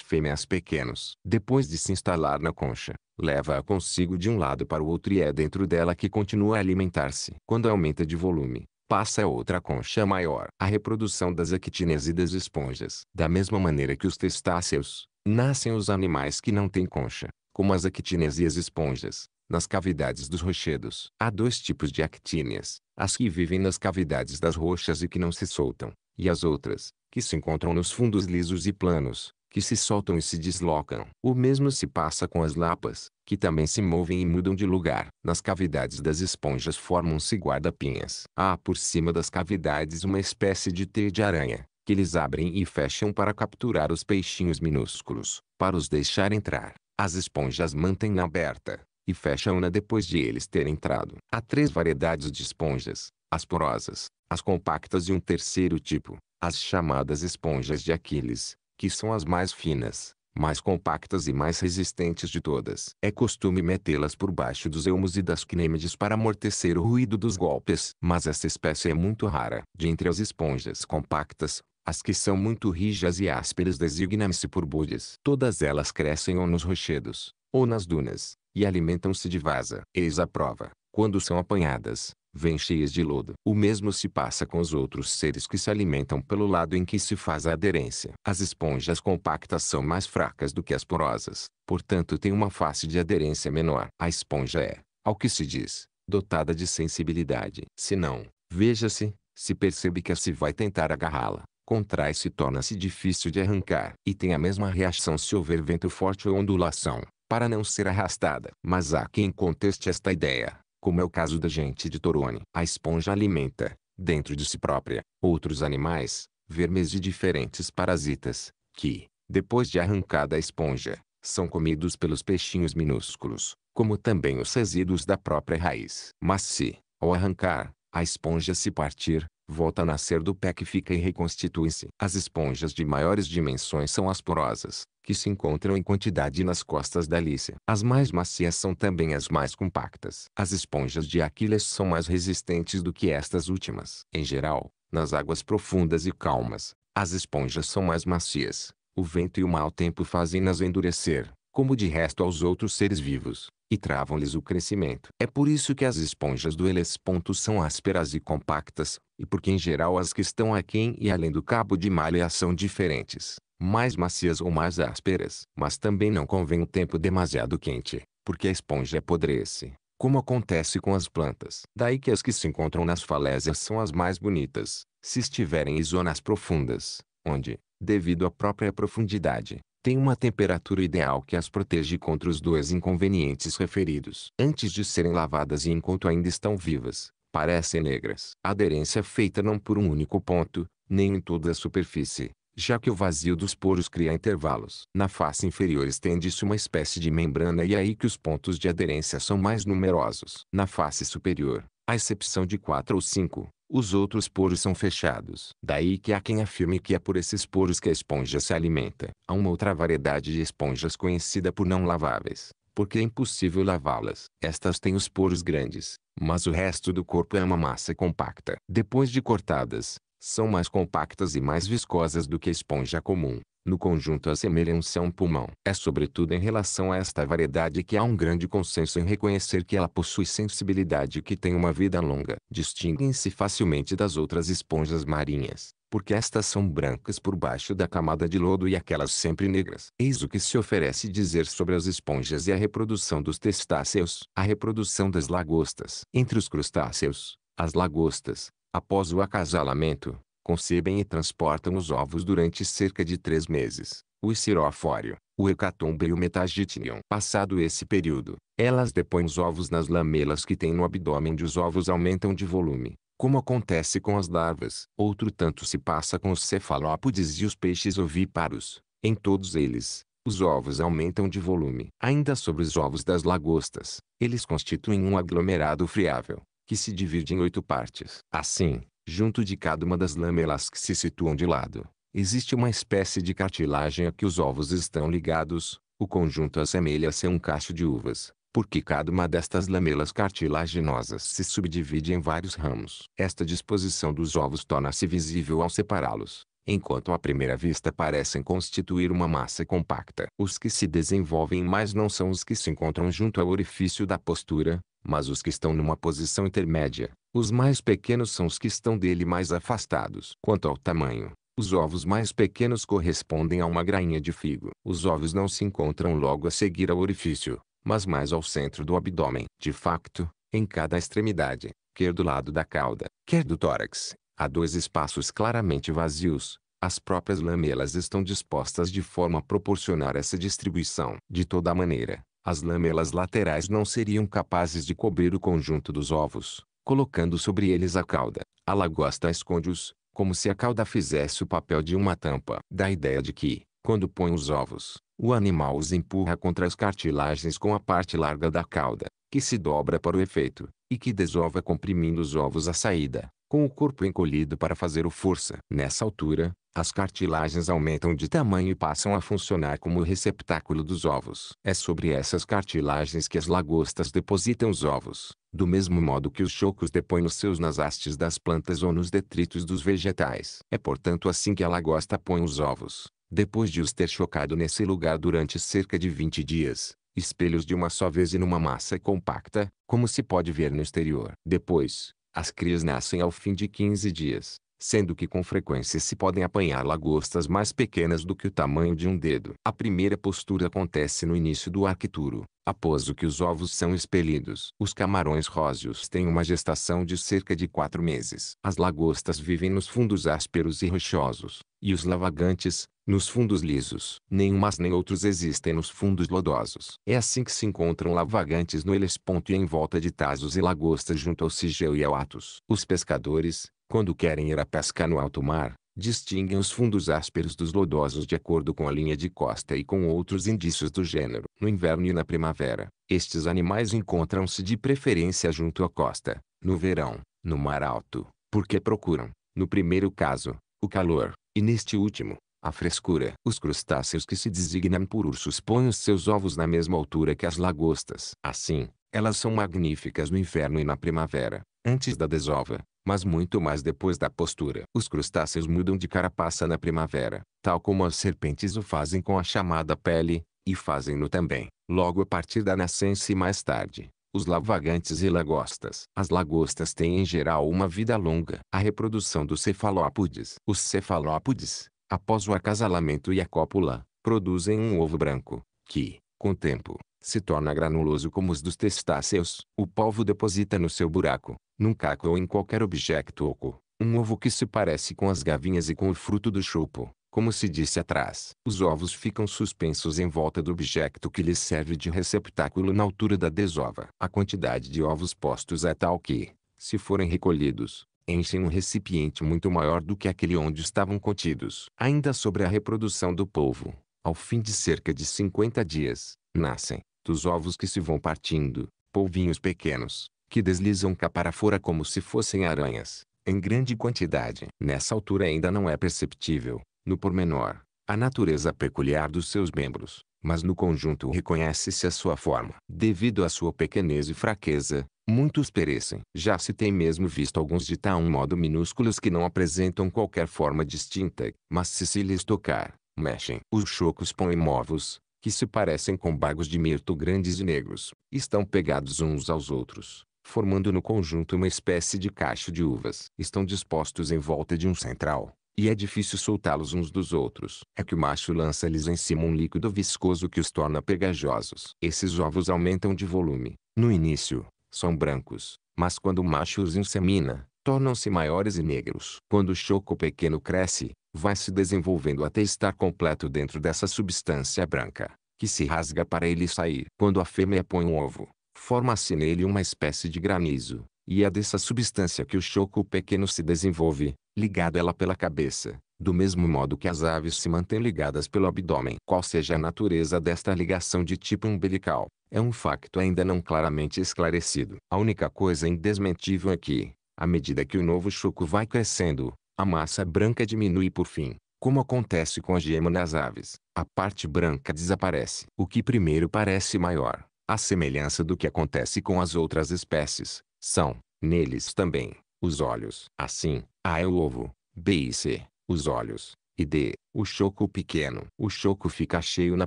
fêmeas pequenos. Depois de se instalar na concha, leva-a consigo de um lado para o outro e é dentro dela que continua a alimentar-se. Quando aumenta de volume, passa a outra concha maior. A reprodução das actíneas e das esponjas. Da mesma maneira que os testáceos, nascem os animais que não têm concha, como as actíneas e as esponjas, nas cavidades dos rochedos. Há dois tipos de actíneas, as que vivem nas cavidades das rochas e que não se soltam, e as outras, que se encontram nos fundos lisos e planos, que se soltam e se deslocam. O mesmo se passa com as lapas, que também se movem e mudam de lugar. Nas cavidades das esponjas formam-se guarda-pinhas. Há por cima das cavidades uma espécie de teia de aranha, que eles abrem e fecham para capturar os peixinhos minúsculos, para os deixar entrar. As esponjas mantêm aberta, e fecha-na depois de eles terem entrado. Há três variedades de esponjas, as porosas, as compactas e um terceiro tipo, as chamadas esponjas de Aquiles, que são as mais finas, mais compactas e mais resistentes de todas. É costume metê-las por baixo dos elmos e das quinêmides para amortecer o ruído dos golpes. Mas essa espécie é muito rara. De entre as esponjas compactas, as que são muito rijas e ásperas designam-se por bulhas. Todas elas crescem ou nos rochedos, ou nas dunas, e alimentam-se de vaza. Eis a prova. Quando são apanhadas, vêm cheias de lodo. O mesmo se passa com os outros seres que se alimentam pelo lado em que se faz a aderência. As esponjas compactas são mais fracas do que as porosas, portanto têm uma face de aderência menor. A esponja é, ao que se diz, dotada de sensibilidade. Se não, veja-se, se percebe que se vai tentar agarrá-la, contrai-se e torna-se difícil de arrancar. E tem a mesma reação se houver vento forte ou ondulação para não ser arrastada. Mas há quem conteste esta ideia, como é o caso da gente de Torone. A esponja alimenta, dentro de si própria, outros animais, vermes e diferentes parasitas, que, depois de arrancada a esponja, são comidos pelos peixinhos minúsculos, como também os resíduos da própria raiz. Mas se, ao arrancar, a esponja se partir, volta a nascer do pé que fica e reconstitui-se. As esponjas de maiores dimensões são as porosas, que se encontram em quantidade nas costas da lícia. As mais macias são também as mais compactas. As esponjas de Aquiles são mais resistentes do que estas últimas. Em geral, nas águas profundas e calmas, as esponjas são mais macias. O vento e o mau tempo fazem-nas endurecer, como de resto aos outros seres vivos e travam-lhes o crescimento. É por isso que as esponjas do elesponto são ásperas e compactas, e porque em geral as que estão aquém e além do cabo de malha são diferentes, mais macias ou mais ásperas. Mas também não convém o um tempo demasiado quente, porque a esponja apodrece, como acontece com as plantas. Daí que as que se encontram nas falésias são as mais bonitas, se estiverem em zonas profundas, onde, devido à própria profundidade, têm uma temperatura ideal que as protege contra os dois inconvenientes referidos. Antes de serem lavadas e enquanto ainda estão vivas, parecem negras. A aderência é feita não por um único ponto, nem em toda a superfície, já que o vazio dos poros cria intervalos. Na face inferior estende-se uma espécie de membrana e é aí que os pontos de aderência são mais numerosos. Na face superior, à exceção de quatro ou cinco, os outros poros são fechados. Daí que há quem afirme que é por esses poros que a esponja se alimenta. Há uma outra variedade de esponjas conhecida por não laváveis, porque é impossível lavá-las. Estas têm os poros grandes, mas o resto do corpo é uma massa compacta. Depois de cortadas, são mais compactas e mais viscosas do que a esponja comum no conjunto assemelham-se a um pulmão. É sobretudo em relação a esta variedade que há um grande consenso em reconhecer que ela possui sensibilidade e que tem uma vida longa. Distinguem-se facilmente das outras esponjas marinhas, porque estas são brancas por baixo da camada de lodo e aquelas sempre negras. Eis o que se oferece dizer sobre as esponjas e a reprodução dos testáceos. A reprodução das lagostas. Entre os crustáceos, as lagostas, após o acasalamento, concebem e transportam os ovos durante cerca de três meses, o estirofório, o hecatombe e o metagitinium. Passado esse período, elas depõem os ovos nas lamelas que têm no abdômen e os ovos aumentam de volume, como acontece com as larvas. Outro tanto se passa com os cefalópodes e os peixes ovíparos. Em todos eles, os ovos aumentam de volume. Ainda sobre os ovos das lagostas, eles constituem um aglomerado friável, que se divide em oito partes. Assim, junto de cada uma das lâmelas que se situam de lado, existe uma espécie de cartilagem a que os ovos estão ligados. O conjunto assemelha-se a um cacho de uvas, porque cada uma destas lamelas cartilaginosas se subdivide em vários ramos. Esta disposição dos ovos torna-se visível ao separá-los, enquanto à primeira vista parecem constituir uma massa compacta. Os que se desenvolvem mais não são os que se encontram junto ao orifício da postura, mas os que estão numa posição intermédia. Os mais pequenos são os que estão dele mais afastados. Quanto ao tamanho, os ovos mais pequenos correspondem a uma grainha de figo. Os ovos não se encontram logo a seguir ao orifício, mas mais ao centro do abdômen. De facto, em cada extremidade, quer do lado da cauda, quer do tórax, há dois espaços claramente vazios. As próprias lamelas estão dispostas de forma a proporcionar essa distribuição. De toda maneira, as lamelas laterais não seriam capazes de cobrir o conjunto dos ovos, colocando sobre eles a cauda. A lagosta esconde-os, como se a cauda fizesse o papel de uma tampa. Da ideia de que, quando põe os ovos, o animal os empurra contra as cartilagens com a parte larga da cauda, que se dobra para o efeito, e que desova comprimindo os ovos à saída, com o corpo encolhido para fazer o força. Nessa altura, as cartilagens aumentam de tamanho e passam a funcionar como o receptáculo dos ovos. É sobre essas cartilagens que as lagostas depositam os ovos, do mesmo modo que os chocos depõem os seus nas hastes das plantas ou nos detritos dos vegetais. É portanto assim que a lagosta põe os ovos. Depois de os ter chocado nesse lugar durante cerca de 20 dias, espelhos de uma só vez e numa massa compacta, como se pode ver no exterior. Depois, as crias nascem ao fim de 15 dias sendo que com frequência se podem apanhar lagostas mais pequenas do que o tamanho de um dedo. A primeira postura acontece no início do arquituro, após o que os ovos são expelidos. Os camarões róseos têm uma gestação de cerca de quatro meses. As lagostas vivem nos fundos ásperos e rochosos, e os lavagantes, nos fundos lisos. Nenhumas nem outros existem nos fundos lodosos. É assim que se encontram lavagantes no elesponto e em volta de Tasos e lagostas junto ao Sigeu e ao Atos. Os pescadores, quando querem ir à pesca no alto mar, distinguem os fundos ásperos dos lodosos de acordo com a linha de costa e com outros indícios do gênero. No inverno e na primavera, estes animais encontram-se de preferência junto à costa, no verão, no mar alto, porque procuram, no primeiro caso, o calor, e neste último, a frescura. Os crustáceos que se designam por ursos põem os seus ovos na mesma altura que as lagostas. Assim, elas são magníficas no inverno e na primavera, antes da desova, mas muito mais depois da postura. Os crustáceos mudam de carapaça na primavera, tal como as serpentes o fazem com a chamada pele, e fazem-no também, logo a partir da nascença e mais tarde, os lavagantes e lagostas. As lagostas têm em geral uma vida longa. A reprodução dos cefalópodes. Os cefalópodes, após o acasalamento e a cópula, produzem um ovo branco, que, com o tempo, se torna granuloso como os dos testáceos. O polvo deposita no seu buraco, num caco ou em qualquer objeto oco, um ovo que se parece com as gavinhas e com o fruto do chupo, como se disse atrás. Os ovos ficam suspensos em volta do objeto que lhes serve de receptáculo na altura da desova. A quantidade de ovos postos é tal que, se forem recolhidos, enchem um recipiente muito maior do que aquele onde estavam contidos. Ainda sobre a reprodução do polvo, ao fim de cerca de 50 dias, nascem, dos ovos que se vão partindo, polvinhos pequenos, que deslizam cá para fora como se fossem aranhas, em grande quantidade. Nessa altura ainda não é perceptível, no pormenor, a natureza peculiar dos seus membros, mas no conjunto reconhece-se a sua forma. Devido à sua pequenez e fraqueza, muitos perecem. Já se tem mesmo visto alguns de tal modo minúsculos que não apresentam qualquer forma distinta, mas se se lhes tocar, mexem. Os chocos põem ovos, que se parecem com bagos de mirto grandes e negros, estão pegados uns aos outros, formando no conjunto uma espécie de cacho de uvas. Estão dispostos em volta de um central, e é difícil soltá-los uns dos outros. É que o macho lança-lhes em cima um líquido viscoso que os torna pegajosos. Esses ovos aumentam de volume. No início, são brancos, mas quando o macho os insemina, tornam-se maiores e negros. Quando o choco pequeno cresce, vai se desenvolvendo até estar completo dentro dessa substância branca, que se rasga para ele sair. Quando a fêmea põe um ovo, forma-se assim nele uma espécie de granizo, e é dessa substância que o choco pequeno se desenvolve, ligado ela pela cabeça, do mesmo modo que as aves se mantêm ligadas pelo abdômen. Qual seja a natureza desta ligação de tipo umbilical, é um facto ainda não claramente esclarecido. A única coisa indesmentível é que, à medida que o novo choco vai crescendo, a massa branca diminui por fim, como acontece com a gema nas aves. A parte branca desaparece. O que primeiro parece maior, à semelhança do que acontece com as outras espécies, são, neles também, os olhos. Assim, A é o ovo, B e C, os olhos, e D, o choco pequeno. O choco fica cheio na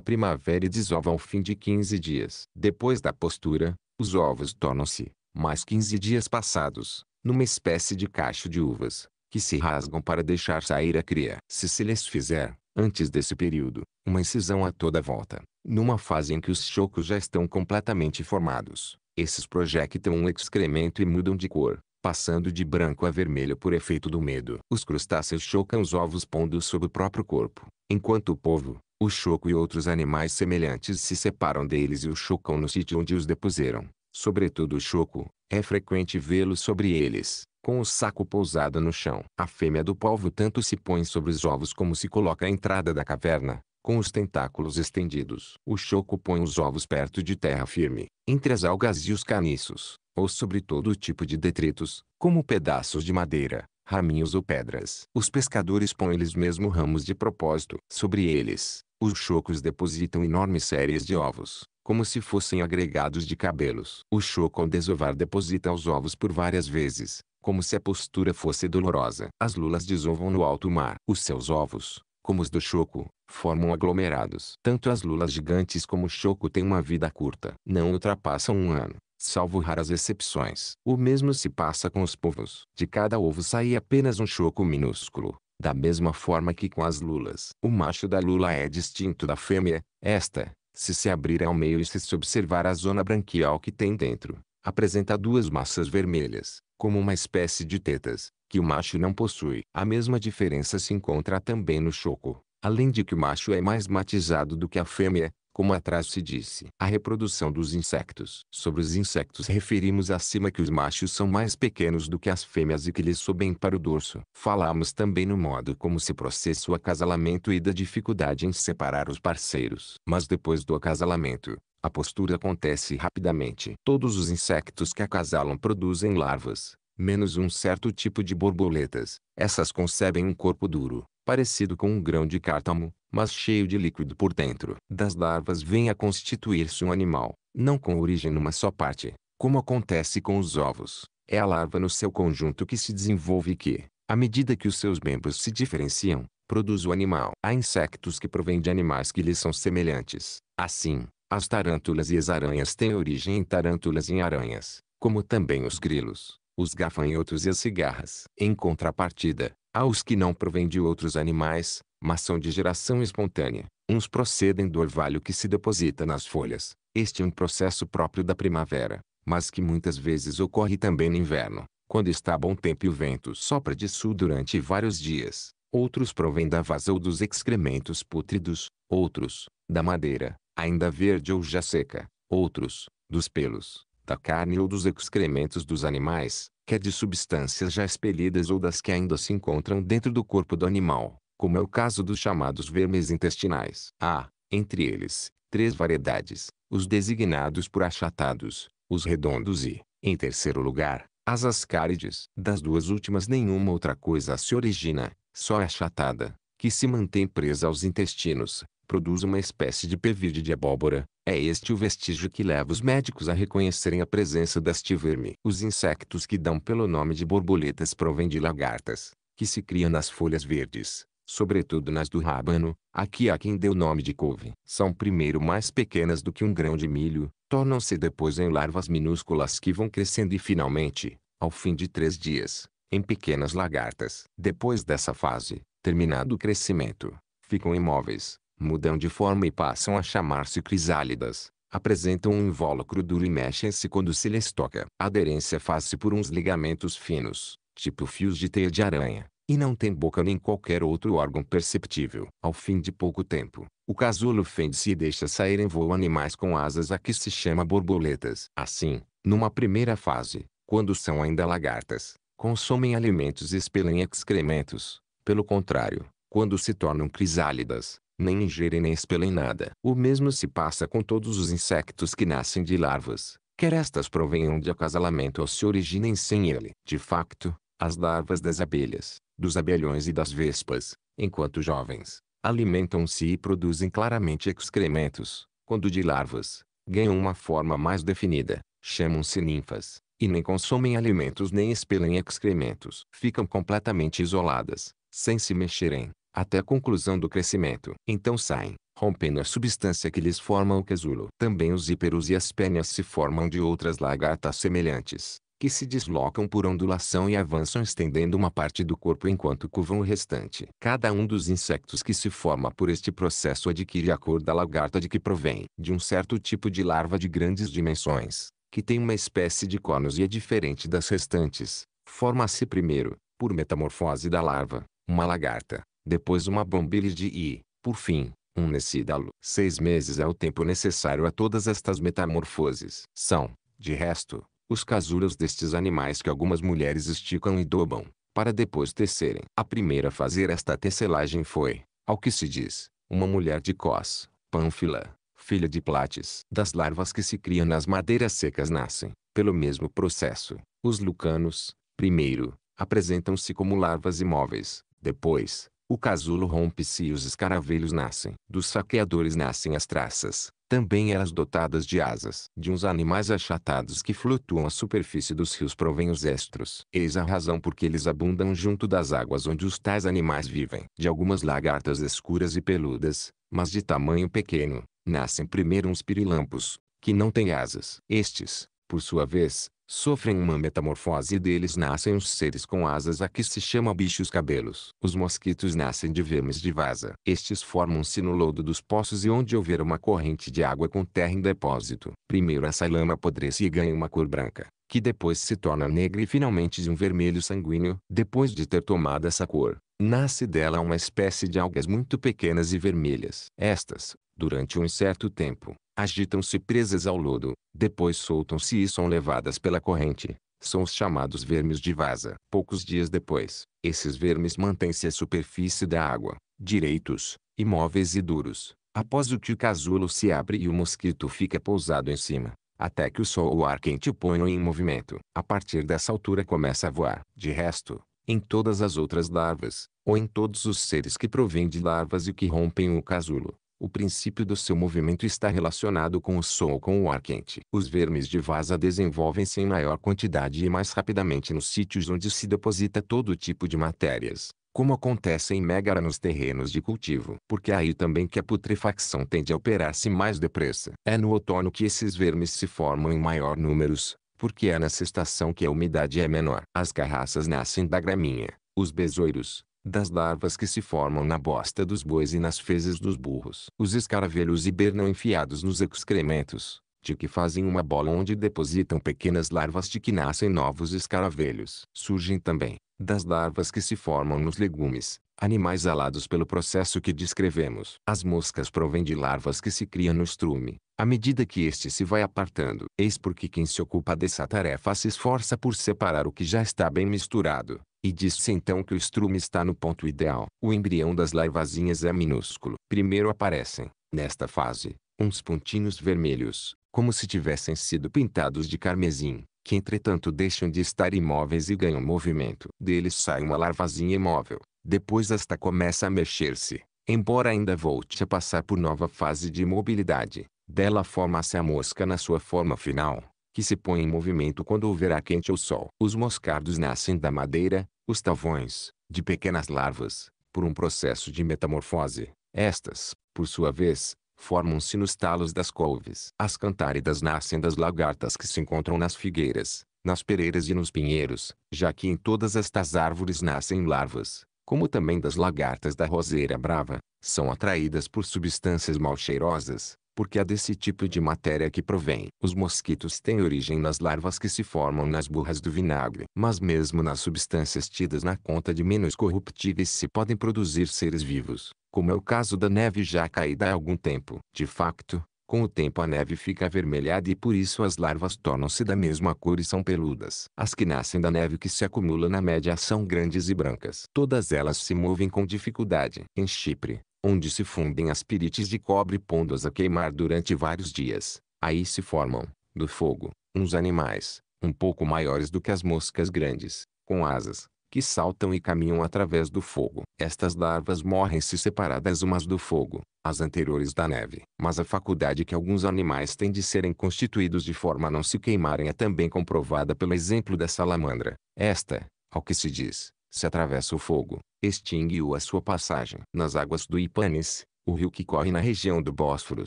primavera e desova ao fim de 15 dias. Depois da postura, os ovos tornam-se, mais 15 dias passados, numa espécie de cacho de uvas, que se rasgam para deixar sair a cria. Se se lhes fizer, Antes desse período, uma incisão a toda volta, numa fase em que os chocos já estão completamente formados, esses projectam um excremento e mudam de cor, passando de branco a vermelho por efeito do medo. Os crustáceos chocam os ovos pondo sob o próprio corpo, enquanto o povo, o choco e outros animais semelhantes se separam deles e o chocam no sítio onde os depuseram sobretudo o choco, é frequente vê-lo sobre eles, com o saco pousado no chão. A fêmea do polvo tanto se põe sobre os ovos como se coloca à entrada da caverna, com os tentáculos estendidos. O choco põe os ovos perto de terra firme, entre as algas e os caniços, ou sobre todo tipo de detritos, como pedaços de madeira, raminhos ou pedras. Os pescadores põem eles mesmo ramos de propósito sobre eles, os chocos depositam enormes séries de ovos, como se fossem agregados de cabelos. O choco ao desovar deposita os ovos por várias vezes, como se a postura fosse dolorosa. As lulas desovam no alto mar. Os seus ovos, como os do choco, formam aglomerados. Tanto as lulas gigantes como o choco têm uma vida curta. Não ultrapassam um ano, salvo raras exceções. O mesmo se passa com os povos. De cada ovo sai apenas um choco minúsculo, da mesma forma que com as lulas. O macho da lula é distinto da fêmea, esta, se se abrir ao meio e se se observar a zona branquial que tem dentro, apresenta duas massas vermelhas, como uma espécie de tetas, que o macho não possui. A mesma diferença se encontra também no choco, além de que o macho é mais matizado do que a fêmea, como atrás se disse, a reprodução dos insectos. Sobre os insectos referimos acima que os machos são mais pequenos do que as fêmeas e que lhes sobem para o dorso. Falamos também no modo como se processa o acasalamento e da dificuldade em separar os parceiros. Mas depois do acasalamento, a postura acontece rapidamente. Todos os insectos que acasalam produzem larvas, menos um certo tipo de borboletas. Essas concebem um corpo duro, parecido com um grão de cártamo, mas cheio de líquido por dentro. Das larvas vem a constituir-se um animal, não com origem numa só parte, como acontece com os ovos. É a larva no seu conjunto que se desenvolve e que, à medida que os seus membros se diferenciam, produz o animal. Há insectos que provêm de animais que lhes são semelhantes. Assim, as tarântulas e as aranhas têm origem em tarântulas e em aranhas, como também os grilos, os gafanhotos e as cigarras. Em contrapartida, Há os que não provêm de outros animais, mas são de geração espontânea. Uns procedem do orvalho que se deposita nas folhas. Este é um processo próprio da primavera, mas que muitas vezes ocorre também no inverno, quando está bom tempo e o vento sopra de sul durante vários dias. Outros provêm da vaza ou dos excrementos pútridos, outros, da madeira, ainda verde ou já seca, outros, dos pelos, da carne ou dos excrementos dos animais, quer de substâncias já expelidas ou das que ainda se encontram dentro do corpo do animal, como é o caso dos chamados vermes intestinais. Há, entre eles, três variedades, os designados por achatados, os redondos e, em terceiro lugar, as ascárides. Das duas últimas nenhuma outra coisa se origina, só a achatada, que se mantém presa aos intestinos, produz uma espécie de pevir de abóbora. É este o vestígio que leva os médicos a reconhecerem a presença deste verme. Os insectos que dão pelo nome de borboletas provêm de lagartas, que se criam nas folhas verdes, sobretudo nas do rábano, aqui há quem deu o nome de couve. São primeiro mais pequenas do que um grão de milho, tornam-se depois em larvas minúsculas que vão crescendo e finalmente, ao fim de três dias, em pequenas lagartas. Depois dessa fase, terminado o crescimento, ficam imóveis, mudam de forma e passam a chamar-se crisálidas, apresentam um invólucro duro e mexem-se quando se lhes toca. A aderência faz-se por uns ligamentos finos, tipo fios de teia de aranha, e não tem boca nem qualquer outro órgão perceptível. Ao fim de pouco tempo, o casulo fende-se e deixa sair em voo animais com asas a que se chama borboletas. Assim, numa primeira fase, quando são ainda lagartas, consomem alimentos e expelem excrementos. Pelo contrário, quando se tornam crisálidas, nem ingerem nem expelem nada. O mesmo se passa com todos os insectos que nascem de larvas, quer estas provenham de acasalamento ou se originem sem ele. De facto, as larvas das abelhas, dos abelhões e das vespas, enquanto jovens, alimentam-se e produzem claramente excrementos, quando de larvas, ganham uma forma mais definida, chamam-se ninfas, e nem consomem alimentos nem expelem excrementos. Ficam completamente isoladas, sem se mexerem, até a conclusão do crescimento. Então saem, rompendo a substância que lhes forma o casulo. Também os íperos e as pênias se formam de outras lagartas semelhantes, que se deslocam por ondulação e avançam estendendo uma parte do corpo enquanto curvam o restante. Cada um dos insectos que se forma por este processo adquire a cor da lagarta de que provém. De um certo tipo de larva de grandes dimensões, que tem uma espécie de cornos e é diferente das restantes, forma-se primeiro, por metamorfose da larva, uma lagarta depois uma bombilide e, por fim, um necídalo. Seis meses é o tempo necessário a todas estas metamorfoses. São, de resto, os casulos destes animais que algumas mulheres esticam e dobam, para depois tecerem. A primeira a fazer esta tecelagem foi, ao que se diz, uma mulher de Cos, Pânfila, filha de Plates. Das larvas que se criam nas madeiras secas nascem, pelo mesmo processo, os lucanos, primeiro, apresentam-se como larvas imóveis, depois, o casulo rompe-se e os escaravelhos nascem. Dos saqueadores nascem as traças, também elas dotadas de asas. De uns animais achatados que flutuam à superfície dos rios provém os estros. Eis a razão por que eles abundam junto das águas onde os tais animais vivem. De algumas lagartas escuras e peludas, mas de tamanho pequeno, nascem primeiro uns pirilampos, que não têm asas. Estes, por sua vez, sofrem uma metamorfose e deles nascem os seres com asas a que se chama bichos cabelos. Os mosquitos nascem de vermes de vaza. Estes formam-se no lodo dos poços e onde houver uma corrente de água com terra em depósito. Primeiro essa lama apodrece e ganha uma cor branca, que depois se torna negra e finalmente de um vermelho sanguíneo. Depois de ter tomado essa cor, nasce dela uma espécie de algas muito pequenas e vermelhas. Estas, durante um certo tempo, agitam-se presas ao lodo, depois soltam-se e são levadas pela corrente. São os chamados vermes de vaza. Poucos dias depois, esses vermes mantêm-se à superfície da água, direitos, imóveis e duros, após o que o casulo se abre e o mosquito fica pousado em cima, até que o sol ou o ar quente o ponham em movimento. A partir dessa altura começa a voar. De resto, em todas as outras larvas, ou em todos os seres que provêm de larvas e que rompem o casulo, o princípio do seu movimento está relacionado com o sol ou com o ar quente. Os vermes de vaza desenvolvem-se em maior quantidade e mais rapidamente nos sítios onde se deposita todo tipo de matérias, como acontece em Megara nos terrenos de cultivo. Porque é aí também que a putrefação tende a operar-se mais depressa. É no outono que esses vermes se formam em maior números, porque é nessa estação que a umidade é menor. As carraças nascem da graminha, os besouros, das larvas que se formam na bosta dos bois e nas fezes dos burros. Os escaravelhos hibernam enfiados nos excrementos, de que fazem uma bola onde depositam pequenas larvas de que nascem novos escaravelhos. Surgem também, das larvas que se formam nos legumes, animais alados pelo processo que descrevemos. As moscas provêm de larvas que se criam no estrume, à medida que este se vai apartando. Eis porque quem se ocupa dessa tarefa se esforça por separar o que já está bem misturado, e diz-se então que o estrume está no ponto ideal. O embrião das larvazinhas é minúsculo. Primeiro aparecem, nesta fase, uns pontinhos vermelhos, como se tivessem sido pintados de carmesim, que entretanto deixam de estar imóveis e ganham movimento. Deles sai uma larvazinha imóvel. Depois esta começa a mexer-se, embora ainda volte a passar por nova fase de imobilidade Dela forma-se a mosca na sua forma final, que se põe em movimento quando houverá quente ou sol. Os moscardos nascem da madeira, os talvões, de pequenas larvas, por um processo de metamorfose. Estas, por sua vez, formam-se nos talos das couves. As cantáridas nascem das lagartas que se encontram nas figueiras, nas pereiras e nos pinheiros, já que em todas estas árvores nascem larvas, como também das lagartas da roseira brava, são atraídas por substâncias mal cheirosas, porque é desse tipo de matéria que provém. Os mosquitos têm origem nas larvas que se formam nas burras do vinagre. Mas mesmo nas substâncias tidas na conta de menos corruptíveis se podem produzir seres vivos, como é o caso da neve já caída há algum tempo. De facto, com o tempo a neve fica avermelhada e por isso as larvas tornam-se da mesma cor e são peludas. As que nascem da neve que se acumula na média são grandes e brancas. Todas elas se movem com dificuldade. Em Chipre, onde se fundem as pirites de cobre pondo-as a queimar durante vários dias. Aí se formam, do fogo, uns animais, um pouco maiores do que as moscas grandes, com asas, que saltam e caminham através do fogo. Estas larvas morrem se separadas umas do fogo, as anteriores da neve. Mas a faculdade que alguns animais têm de serem constituídos de forma a não se queimarem é também comprovada pelo exemplo da salamandra. Esta, ao que se diz, se atravessa o fogo, extingue-o a sua passagem. Nas águas do Ipanis, o rio que corre na região do Bósforo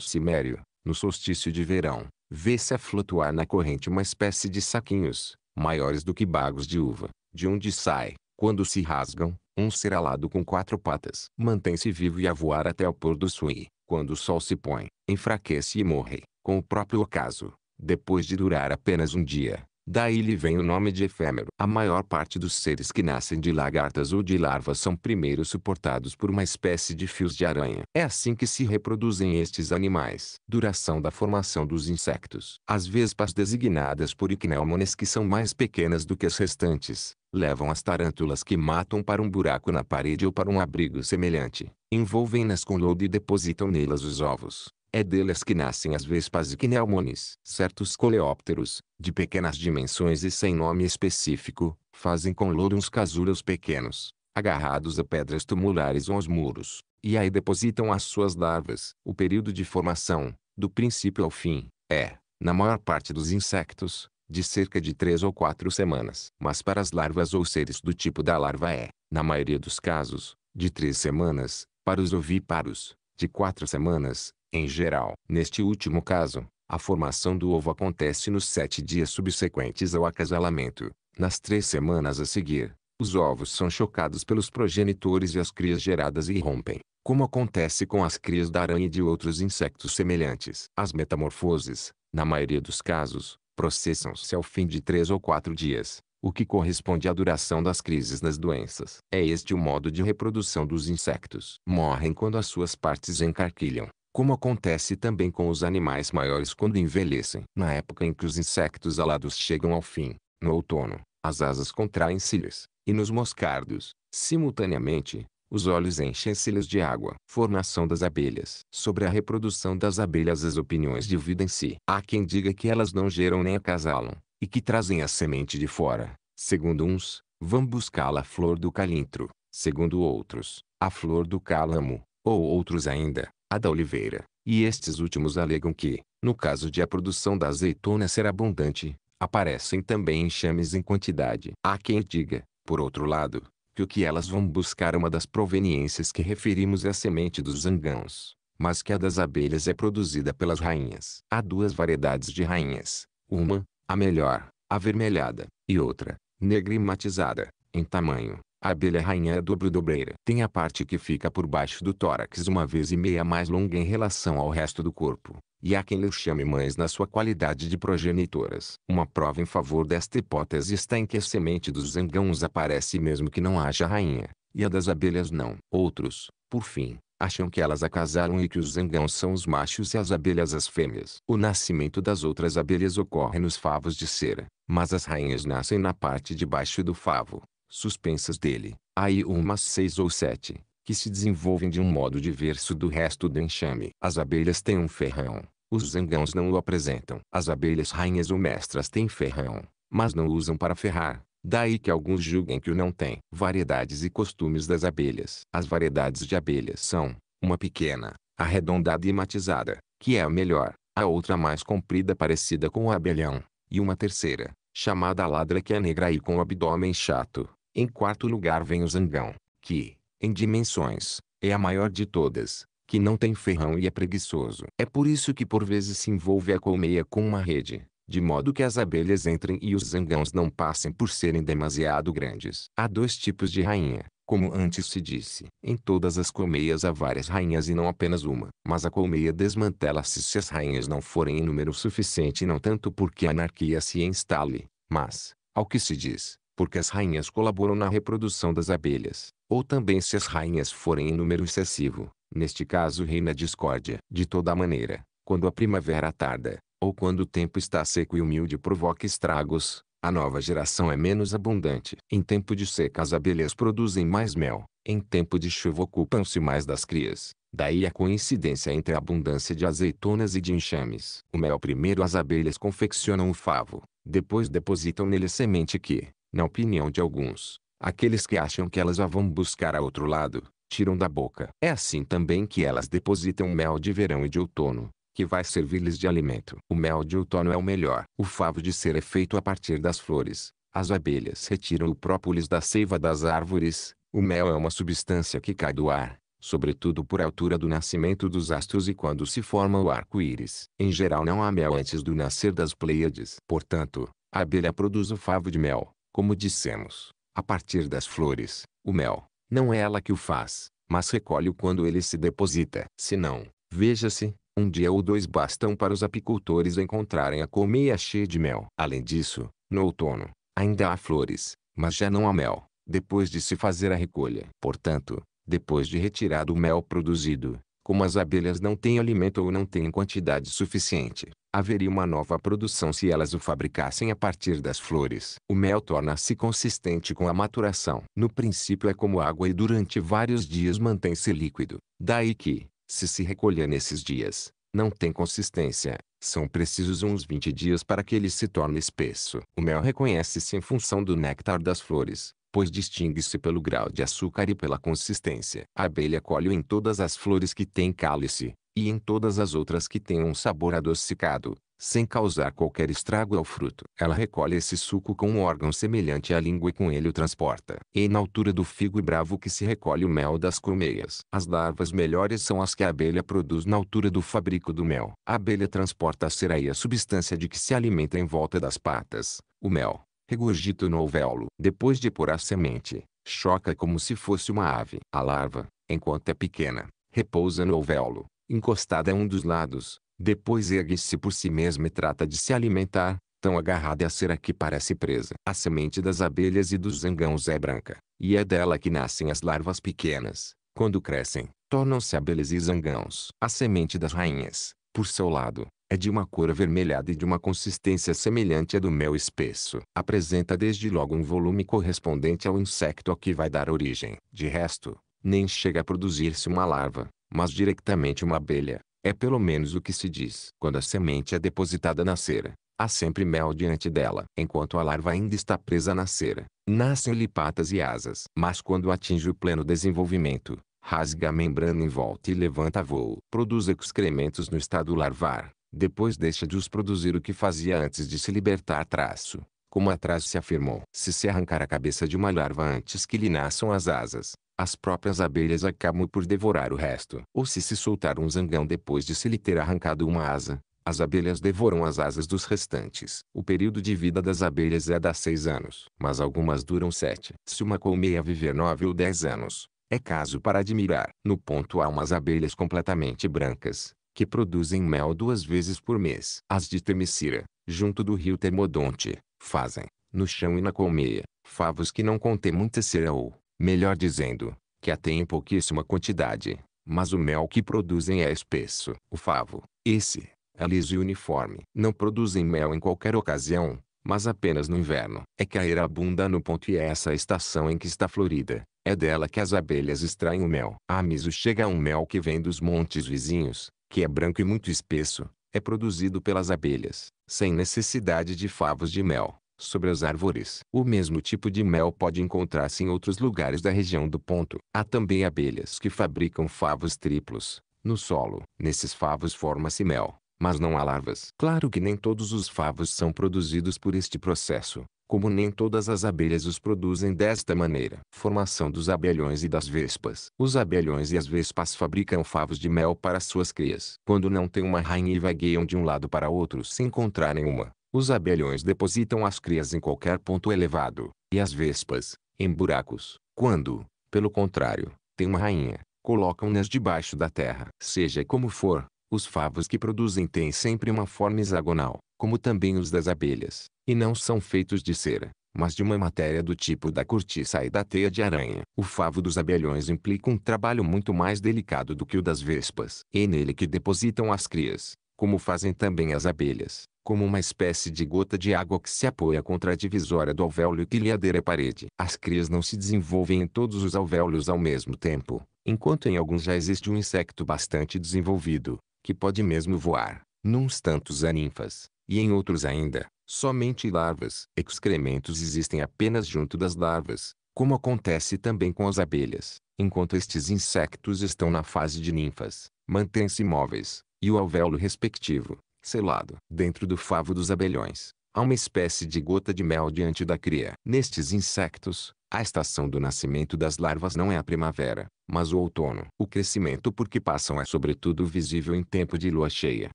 Cimério, no solstício de verão, vê-se a flutuar na corrente uma espécie de saquinhos, maiores do que bagos de uva, de onde sai, quando se rasgam, um ser alado com quatro patas. Mantém-se vivo e a voar até o pôr do sol. Quando o sol se põe, enfraquece e morre, com o próprio ocaso, depois de durar apenas um dia. Daí lhe vem o nome de efêmero. A maior parte dos seres que nascem de lagartas ou de larvas são primeiro suportados por uma espécie de fios de aranha. É assim que se reproduzem estes animais. Duração da formação dos insectos. As vespas designadas por icneumones que são mais pequenas do que as restantes, levam as tarântulas que matam para um buraco na parede ou para um abrigo semelhante. Envolvem-nas com lodo e depositam nelas os ovos. É delas que nascem as vespas e quinelmones. Certos coleópteros, de pequenas dimensões e sem nome específico, fazem com louro uns casulos pequenos, agarrados a pedras tumulares ou aos muros, e aí depositam as suas larvas. O período de formação, do princípio ao fim, é, na maior parte dos insectos, de cerca de três ou quatro semanas. Mas para as larvas ou seres do tipo da larva é, na maioria dos casos, de três semanas, para os ovíparos, de quatro semanas, em geral, neste último caso, a formação do ovo acontece nos sete dias subsequentes ao acasalamento. Nas três semanas a seguir, os ovos são chocados pelos progenitores e as crias geradas irrompem, como acontece com as crias da aranha e de outros insectos semelhantes. As metamorfoses, na maioria dos casos, processam-se ao fim de três ou quatro dias, o que corresponde à duração das crises nas doenças. É este o modo de reprodução dos insectos. Morrem quando as suas partes encarquilham, como acontece também com os animais maiores quando envelhecem. Na época em que os insectos alados chegam ao fim, no outono, as asas contraem se e nos moscardos, simultaneamente, os olhos enchem se de água. Formação das abelhas. Sobre a reprodução das abelhas as opiniões dividem-se. Há quem diga que elas não geram nem acasalam, e que trazem a semente de fora. Segundo uns, vão buscá-la a flor do calintro. Segundo outros, a flor do cálamo, ou outros ainda, a da oliveira, e estes últimos alegam que, no caso de a produção da azeitona ser abundante, aparecem também enxames em quantidade. Há quem diga, por outro lado, que o que elas vão buscar é uma das proveniências que referimos é a semente dos zangãos, mas que a das abelhas é produzida pelas rainhas. Há duas variedades de rainhas, uma, a melhor, avermelhada, e outra, negra e matizada, em tamanho, a abelha rainha é dobro-dobreira. Tem a parte que fica por baixo do tórax uma vez e meia mais longa em relação ao resto do corpo, e há quem lhe chame mães na sua qualidade de progenitoras. Uma prova em favor desta hipótese está em que a semente dos zangãos aparece mesmo que não haja rainha, e a das abelhas não. Outros, por fim, acham que elas acasaram e que os zangãos são os machos e as abelhas as fêmeas. O nascimento das outras abelhas ocorre nos favos de cera, mas as rainhas nascem na parte de baixo do favo, suspensas dele, aí umas seis ou sete, que se desenvolvem de um modo diverso do resto do enxame. As abelhas têm um ferrão, os zangãos não o apresentam. As abelhas rainhas ou mestras têm ferrão, mas não usam para ferrar. Daí que alguns julguem que o não tem. Variedades e costumes das abelhas. As variedades de abelhas são, uma pequena, arredondada e matizada, que é a melhor, a outra mais comprida parecida com o abelhão, e uma terceira, chamada ladra que é negra e com o abdômen chato. Em quarto lugar vem o zangão, que, em dimensões, é a maior de todas, que não tem ferrão e é preguiçoso. É por isso que por vezes se envolve a colmeia com uma rede, de modo que as abelhas entrem e os zangãos não passem por serem demasiado grandes. Há dois tipos de rainha, como antes se disse. Em todas as colmeias há várias rainhas e não apenas uma. Mas a colmeia desmantela-se se as rainhas não forem em número suficiente não tanto porque a anarquia se instale, mas, ao que se diz, porque as rainhas colaboram na reprodução das abelhas, ou também se as rainhas forem em número excessivo, neste caso reina a discórdia. De toda maneira, quando a primavera tarda, ou quando o tempo está seco e humilde provoca estragos, a nova geração é menos abundante. Em tempo de seca as abelhas produzem mais mel, em tempo de chuva ocupam-se mais das crias. Daí a coincidência entre a abundância de azeitonas e de enxames. O mel primeiro as abelhas confeccionam o favo, depois depositam nele semente que, na opinião de alguns, aqueles que acham que elas a vão buscar a outro lado, tiram da boca. É assim também que elas depositam mel de verão e de outono, que vai servir-lhes de alimento. O mel de outono é o melhor. O favo de ser é feito a partir das flores. As abelhas retiram o própolis da seiva das árvores. O mel é uma substância que cai do ar, sobretudo por altura do nascimento dos astros e quando se forma o arco-íris. Em geral não há mel antes do nascer das Pleiades. Portanto, a abelha produz o favo de mel como dissemos, a partir das flores, o mel, não é ela que o faz, mas recolhe-o quando ele se deposita. Se não, veja-se, um dia ou dois bastam para os apicultores encontrarem a colmeia cheia de mel. Além disso, no outono, ainda há flores, mas já não há mel, depois de se fazer a recolha. Portanto, depois de retirado o mel produzido, como as abelhas não têm alimento ou não têm quantidade suficiente, haveria uma nova produção se elas o fabricassem a partir das flores. O mel torna-se consistente com a maturação. No princípio é como água e durante vários dias mantém-se líquido. Daí que, se se recolher nesses dias, não tem consistência. São precisos uns 20 dias para que ele se torne espesso. O mel reconhece-se em função do néctar das flores, pois distingue-se pelo grau de açúcar e pela consistência. A abelha colhe em todas as flores que têm cálice, e em todas as outras que têm um sabor adocicado, sem causar qualquer estrago ao fruto. Ela recolhe esse suco com um órgão semelhante à língua e com ele o transporta. E na altura do figo bravo que se recolhe o mel das colmeias. As larvas melhores são as que a abelha produz na altura do fabrico do mel. A abelha transporta a e a substância de que se alimenta em volta das patas, o mel regurgita no alvéolo. Depois de pôr a semente, choca como se fosse uma ave. A larva, enquanto é pequena, repousa no alvéolo, encostada a um dos lados, depois ergue-se por si mesma e trata de se alimentar, tão agarrada à cera que parece presa. A semente das abelhas e dos zangãos é branca, e é dela que nascem as larvas pequenas. Quando crescem, tornam-se abelhas e zangãos. A semente das rainhas, por seu lado, é de uma cor avermelhada e de uma consistência semelhante à do mel espesso. Apresenta desde logo um volume correspondente ao insecto a que vai dar origem. De resto, nem chega a produzir-se uma larva, mas diretamente uma abelha. É pelo menos o que se diz. Quando a semente é depositada na cera, há sempre mel diante dela. Enquanto a larva ainda está presa na cera, nascem-lhe patas e asas. Mas quando atinge o pleno desenvolvimento, rasga a membrana em volta e levanta voo. Produz excrementos no estado larvar, depois deixa de os produzir o que fazia antes de se libertar traço, como atrás se afirmou. Se se arrancar a cabeça de uma larva antes que lhe nasçam as asas, as próprias abelhas acabam por devorar o resto. Ou se se soltar um zangão depois de se lhe ter arrancado uma asa, as abelhas devoram as asas dos restantes. O período de vida das abelhas é das seis anos, mas algumas duram sete. Se uma colmeia viver nove ou dez anos, é caso para admirar. No ponto há umas abelhas completamente brancas, que produzem mel duas vezes por mês. As de Termicira, junto do rio Termodonte, fazem, no chão e na colmeia, favos que não contêm muita cera ou, melhor dizendo, que a em pouquíssima quantidade, mas o mel que produzem é espesso. O favo, esse, é liso e uniforme. Não produzem mel em qualquer ocasião, mas apenas no inverno. É que a abunda no ponto e é essa a estação em que está florida. É dela que as abelhas extraem o mel. A ah, miso chega a um mel que vem dos montes vizinhos, que é branco e muito espesso, é produzido pelas abelhas, sem necessidade de favos de mel, sobre as árvores. O mesmo tipo de mel pode encontrar-se em outros lugares da região do ponto. Há também abelhas que fabricam favos triplos, no solo. Nesses favos forma-se mel, mas não há larvas. Claro que nem todos os favos são produzidos por este processo, como nem todas as abelhas os produzem desta maneira. Formação dos abelhões e das vespas. Os abelhões e as vespas fabricam favos de mel para suas crias. Quando não tem uma rainha e vagueiam de um lado para outro sem encontrarem uma, os abelhões depositam as crias em qualquer ponto elevado, e as vespas, em buracos. Quando, pelo contrário, tem uma rainha, colocam-nas debaixo da terra. Seja como for, os favos que produzem têm sempre uma forma hexagonal, como também os das abelhas, e não são feitos de cera, mas de uma matéria do tipo da cortiça e da teia de aranha. O favo dos abelhões implica um trabalho muito mais delicado do que o das vespas. É nele que depositam as crias, como fazem também as abelhas, como uma espécie de gota de água que se apoia contra a divisória do alvéolo que lhe adere a parede. As crias não se desenvolvem em todos os alvéolos ao mesmo tempo, enquanto em alguns já existe um insecto bastante desenvolvido, que pode mesmo voar, nuns tantos há ninfas, e em outros ainda, somente larvas. Excrementos existem apenas junto das larvas, como acontece também com as abelhas. Enquanto estes insectos estão na fase de ninfas, mantêm-se imóveis, e o alvéolo respectivo, selado, dentro do favo dos abelhões. Há uma espécie de gota de mel diante da cria. Nestes insectos, a estação do nascimento das larvas não é a primavera, mas o outono. O crescimento por que passam é sobretudo visível em tempo de lua cheia.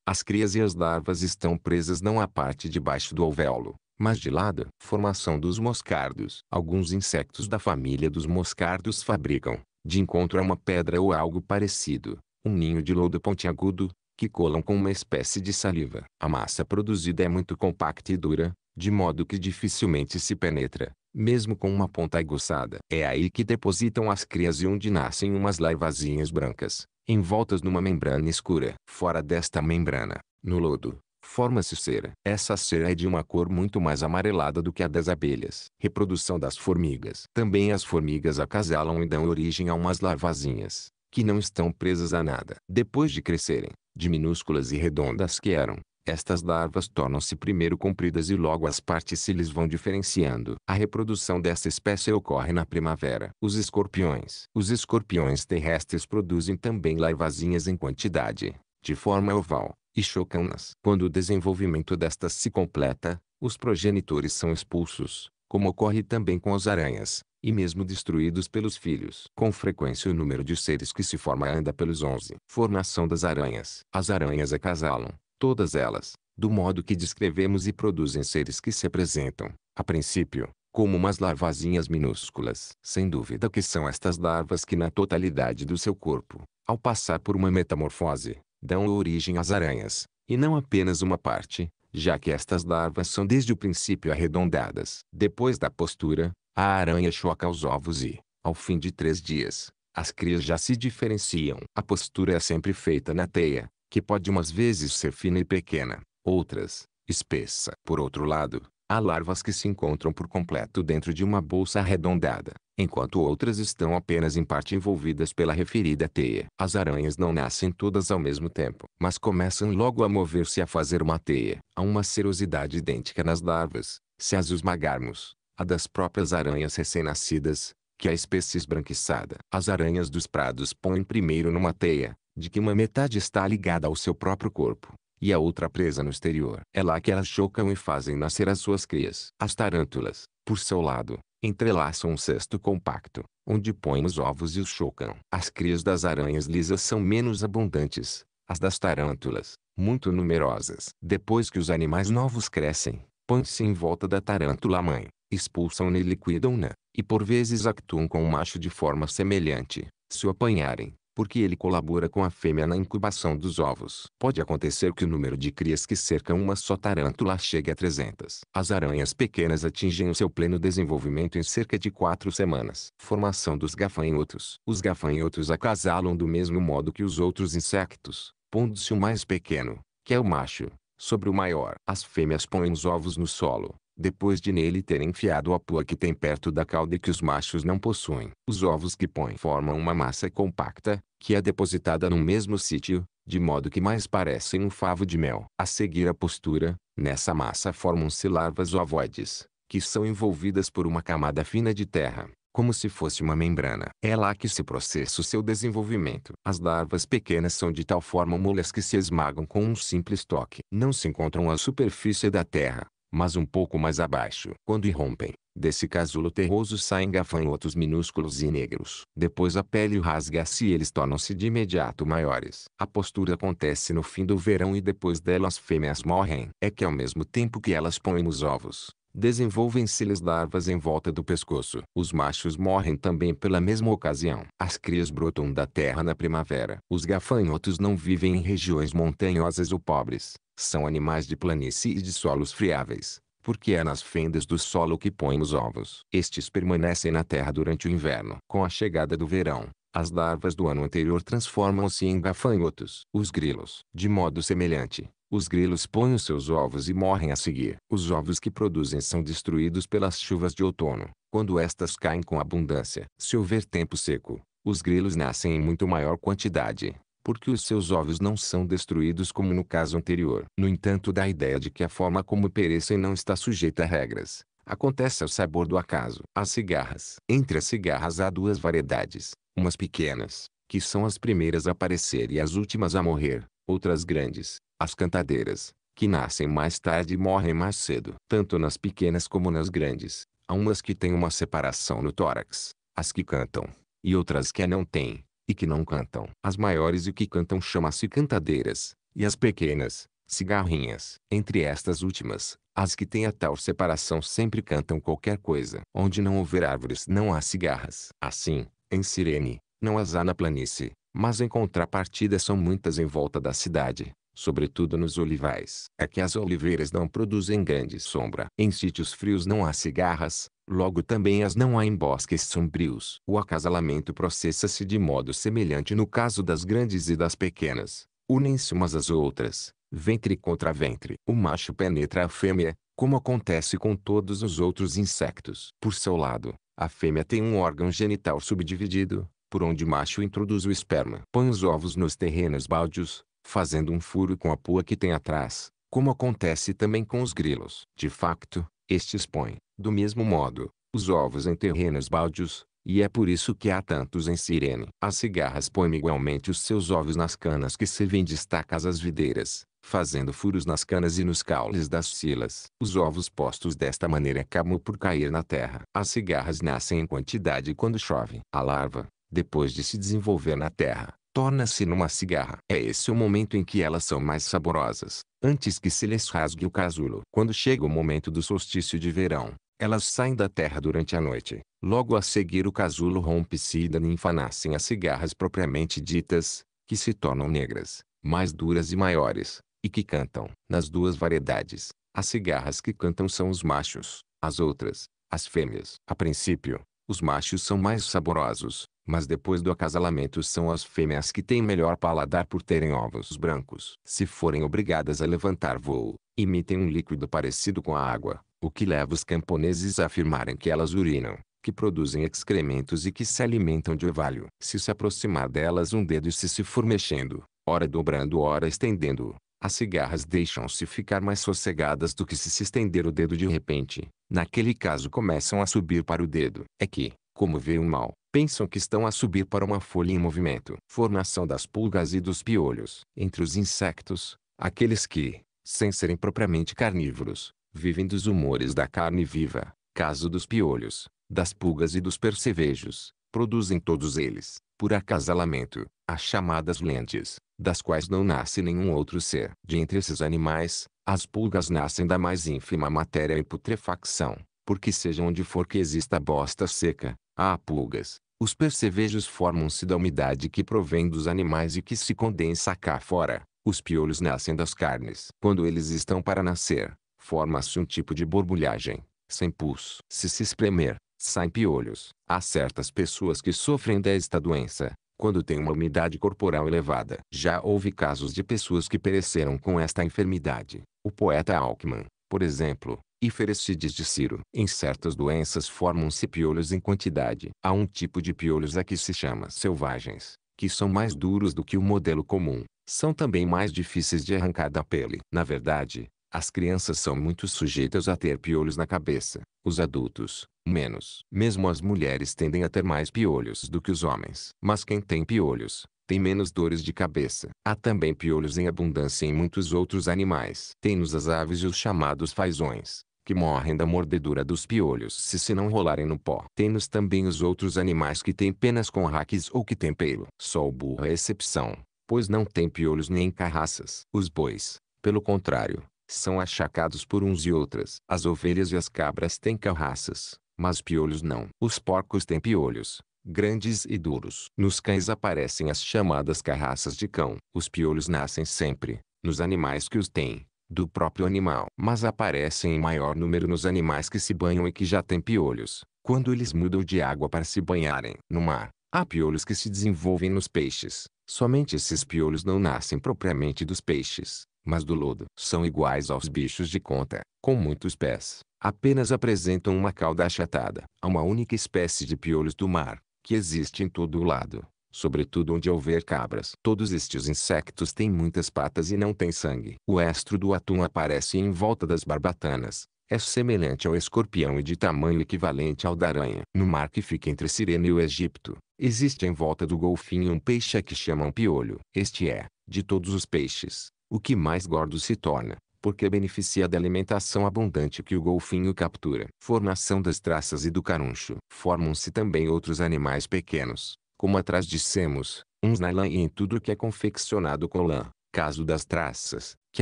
As crias e as larvas estão presas não à parte de baixo do alvéolo, mas de lado. Formação dos moscardos. Alguns insectos da família dos moscardos fabricam, de encontro a uma pedra ou algo parecido, um ninho de lodo pontiagudo, que colam com uma espécie de saliva. A massa produzida é muito compacta e dura, de modo que dificilmente se penetra, mesmo com uma ponta aguçada. É aí que depositam as crias e onde nascem umas larvazinhas brancas, envoltas numa membrana escura. Fora desta membrana, no lodo, forma-se cera. Essa cera é de uma cor muito mais amarelada do que a das abelhas. Reprodução das formigas. Também as formigas acasalam e dão origem a umas larvazinhas, que não estão presas a nada. Depois de crescerem, de minúsculas e redondas que eram. Estas larvas tornam-se primeiro compridas e logo as partes se lhes vão diferenciando. A reprodução dessa espécie ocorre na primavera. Os escorpiões. Os escorpiões terrestres produzem também larvazinhas em quantidade, de forma oval, e chocam-nas. Quando o desenvolvimento destas se completa, os progenitores são expulsos, como ocorre também com as aranhas, e mesmo destruídos pelos filhos. Com frequência o número de seres que se forma anda pelos 11. Formação das aranhas. As aranhas acasalam, todas elas, do modo que descrevemos e produzem seres que se apresentam, a princípio, como umas larvazinhas minúsculas. Sem dúvida que são estas larvas que na totalidade do seu corpo, ao passar por uma metamorfose, dão origem às aranhas, e não apenas uma parte, já que estas larvas são desde o princípio arredondadas. Depois da postura, a aranha choca os ovos e, ao fim de três dias, as crias já se diferenciam. A postura é sempre feita na teia, que pode umas vezes ser fina e pequena, outras, espessa. Por outro lado, Há larvas que se encontram por completo dentro de uma bolsa arredondada, enquanto outras estão apenas em parte envolvidas pela referida teia. As aranhas não nascem todas ao mesmo tempo, mas começam logo a mover-se a fazer uma teia. Há uma serosidade idêntica nas larvas, se as esmagarmos, a das próprias aranhas recém-nascidas, que a espécie esbranquiçada. As aranhas dos prados põem primeiro numa teia, de que uma metade está ligada ao seu próprio corpo e a outra presa no exterior. É lá que elas chocam e fazem nascer as suas crias. As tarântulas, por seu lado, entrelaçam um cesto compacto, onde põem os ovos e os chocam. As crias das aranhas lisas são menos abundantes, as das tarântulas, muito numerosas. Depois que os animais novos crescem, põem-se em volta da tarântula mãe, expulsam-na e liquidam-na, e por vezes atuam com o macho de forma semelhante, se o apanharem porque ele colabora com a fêmea na incubação dos ovos. Pode acontecer que o número de crias que cercam uma só tarântula chegue a 300. As aranhas pequenas atingem o seu pleno desenvolvimento em cerca de 4 semanas. Formação dos gafanhotos. Os gafanhotos acasalam do mesmo modo que os outros insectos, pondo-se o mais pequeno, que é o macho, sobre o maior. As fêmeas põem os ovos no solo, depois de nele ter enfiado a pua que tem perto da cauda e que os machos não possuem. Os ovos que põem formam uma massa compacta, que é depositada no mesmo sítio, de modo que mais parecem um favo de mel. A seguir a postura, nessa massa formam-se larvas ovoides, que são envolvidas por uma camada fina de terra, como se fosse uma membrana. É lá que se processa o seu desenvolvimento. As larvas pequenas são de tal forma molhas que se esmagam com um simples toque. Não se encontram à superfície da terra, mas um pouco mais abaixo. Quando irrompem, desse casulo terroso saem gafanhotos minúsculos e negros. Depois a pele rasga-se e eles tornam-se de imediato maiores. A postura acontece no fim do verão e depois dela as fêmeas morrem. É que ao mesmo tempo que elas põem os ovos, Desenvolvem-se-lhes larvas em volta do pescoço. Os machos morrem também pela mesma ocasião. As crias brotam da terra na primavera. Os gafanhotos não vivem em regiões montanhosas ou pobres. São animais de planície e de solos friáveis, porque é nas fendas do solo que põem os ovos. Estes permanecem na terra durante o inverno. Com a chegada do verão, as larvas do ano anterior transformam-se em gafanhotos. Os grilos. De modo semelhante, os grilos põem os seus ovos e morrem a seguir. Os ovos que produzem são destruídos pelas chuvas de outono, quando estas caem com abundância. Se houver tempo seco, os grilos nascem em muito maior quantidade, porque os seus ovos não são destruídos como no caso anterior. No entanto dá a ideia de que a forma como perecem não está sujeita a regras. Acontece ao sabor do acaso. As cigarras. Entre as cigarras há duas variedades, umas pequenas, que são as primeiras a aparecer e as últimas a morrer, outras grandes, as cantadeiras, que nascem mais tarde e morrem mais cedo. Tanto nas pequenas como nas grandes, há umas que têm uma separação no tórax, as que cantam, e outras que não têm e que não cantam. As maiores e o que cantam chama-se cantadeiras, e as pequenas, cigarrinhas. Entre estas últimas, as que têm a tal separação sempre cantam qualquer coisa. Onde não houver árvores não há cigarras. Assim, em Sirene, não as há na planície, mas em contrapartida são muitas em volta da cidade sobretudo nos olivais. É que as oliveiras não produzem grande sombra. Em sítios frios não há cigarras, logo também as não há em bosques sombrios. O acasalamento processa-se de modo semelhante no caso das grandes e das pequenas. Unem-se umas às outras, ventre contra ventre. O macho penetra a fêmea, como acontece com todos os outros insectos. Por seu lado, a fêmea tem um órgão genital subdividido, por onde o macho introduz o esperma. Põe os ovos nos terrenos baldios, fazendo um furo com a pua que tem atrás, como acontece também com os grilos. De facto, estes põem, do mesmo modo, os ovos em terrenos baldios, e é por isso que há tantos em Cirene. As cigarras põem igualmente os seus ovos nas canas que servem de estacas às videiras, fazendo furos nas canas e nos caules das silas. Os ovos postos desta maneira acabam por cair na terra. As cigarras nascem em quantidade quando chove. A larva, depois de se desenvolver na terra, torna-se numa cigarra. É esse o momento em que elas são mais saborosas, antes que se lhes rasgue o casulo. Quando chega o momento do solstício de verão, elas saem da terra durante a noite. Logo a seguir o casulo rompe-se e da ninfa nascem as cigarras propriamente ditas, que se tornam negras, mais duras e maiores, e que cantam. Nas duas variedades, as cigarras que cantam são os machos, as outras, as fêmeas. A princípio, os machos são mais saborosos, mas depois do acasalamento são as fêmeas que têm melhor paladar por terem ovos brancos. Se forem obrigadas a levantar voo, emitem um líquido parecido com a água, o que leva os camponeses a afirmarem que elas urinam, que produzem excrementos e que se alimentam de orvalho. Se se aproximar delas um dedo e se se for mexendo, ora dobrando ora estendendo, as cigarras deixam-se ficar mais sossegadas do que se se estender o dedo de repente. Naquele caso começam a subir para o dedo. É que, como veem o mal, pensam que estão a subir para uma folha em movimento. Formação das pulgas e dos piolhos. Entre os insectos, aqueles que, sem serem propriamente carnívoros, vivem dos humores da carne viva, caso dos piolhos, das pulgas e dos percevejos, produzem todos eles, por acasalamento, as chamadas lentes, das quais não nasce nenhum outro ser. De entre esses animais, as pulgas nascem da mais ínfima matéria e putrefação, porque seja onde for que exista bosta seca, Há pulgas. Os percevejos formam-se da umidade que provém dos animais e que se condensa cá fora. Os piolhos nascem das carnes. Quando eles estão para nascer, forma-se um tipo de borbulhagem, sem pus. Se se espremer, saem piolhos. Há certas pessoas que sofrem desta doença, quando tem uma umidade corporal elevada. Já houve casos de pessoas que pereceram com esta enfermidade. O poeta Alckman, por exemplo, e ferestides de Ciro. Em certas doenças formam-se piolhos em quantidade. Há um tipo de piolhos a que se chama selvagens, que são mais duros do que o modelo comum. São também mais difíceis de arrancar da pele. Na verdade, as crianças são muito sujeitas a ter piolhos na cabeça. Os adultos, menos. Mesmo as mulheres tendem a ter mais piolhos do que os homens. Mas quem tem piolhos, tem menos dores de cabeça. Há também piolhos em abundância em muitos outros animais. Tem-nos as aves e os chamados fazões que morrem da mordedura dos piolhos se se não rolarem no pó. Temos também os outros animais que têm penas com raques ou que têm pelo. Só o burro é excepção, pois não tem piolhos nem carraças. Os bois, pelo contrário, são achacados por uns e outras. As ovelhas e as cabras têm carraças, mas piolhos não. Os porcos têm piolhos, grandes e duros. Nos cães aparecem as chamadas carraças de cão. Os piolhos nascem sempre, nos animais que os têm do próprio animal, mas aparecem em maior número nos animais que se banham e que já têm piolhos, quando eles mudam de água para se banharem no mar. Há piolhos que se desenvolvem nos peixes. Somente esses piolhos não nascem propriamente dos peixes, mas do lodo. São iguais aos bichos de conta, com muitos pés. Apenas apresentam uma cauda achatada. Há uma única espécie de piolhos do mar, que existe em todo o lado sobretudo onde houver cabras. Todos estes insectos têm muitas patas e não têm sangue. O estro do atum aparece em volta das barbatanas. É semelhante ao escorpião e de tamanho equivalente ao da aranha. No mar que fica entre Sirene e o Egito, existe em volta do golfinho um peixe a que chamam piolho. Este é, de todos os peixes, o que mais gordo se torna, porque beneficia da alimentação abundante que o golfinho captura. Formação das traças e do caruncho. Formam-se também outros animais pequenos, como atrás dissemos, uns na lã e em tudo que é confeccionado com lã, caso das traças, que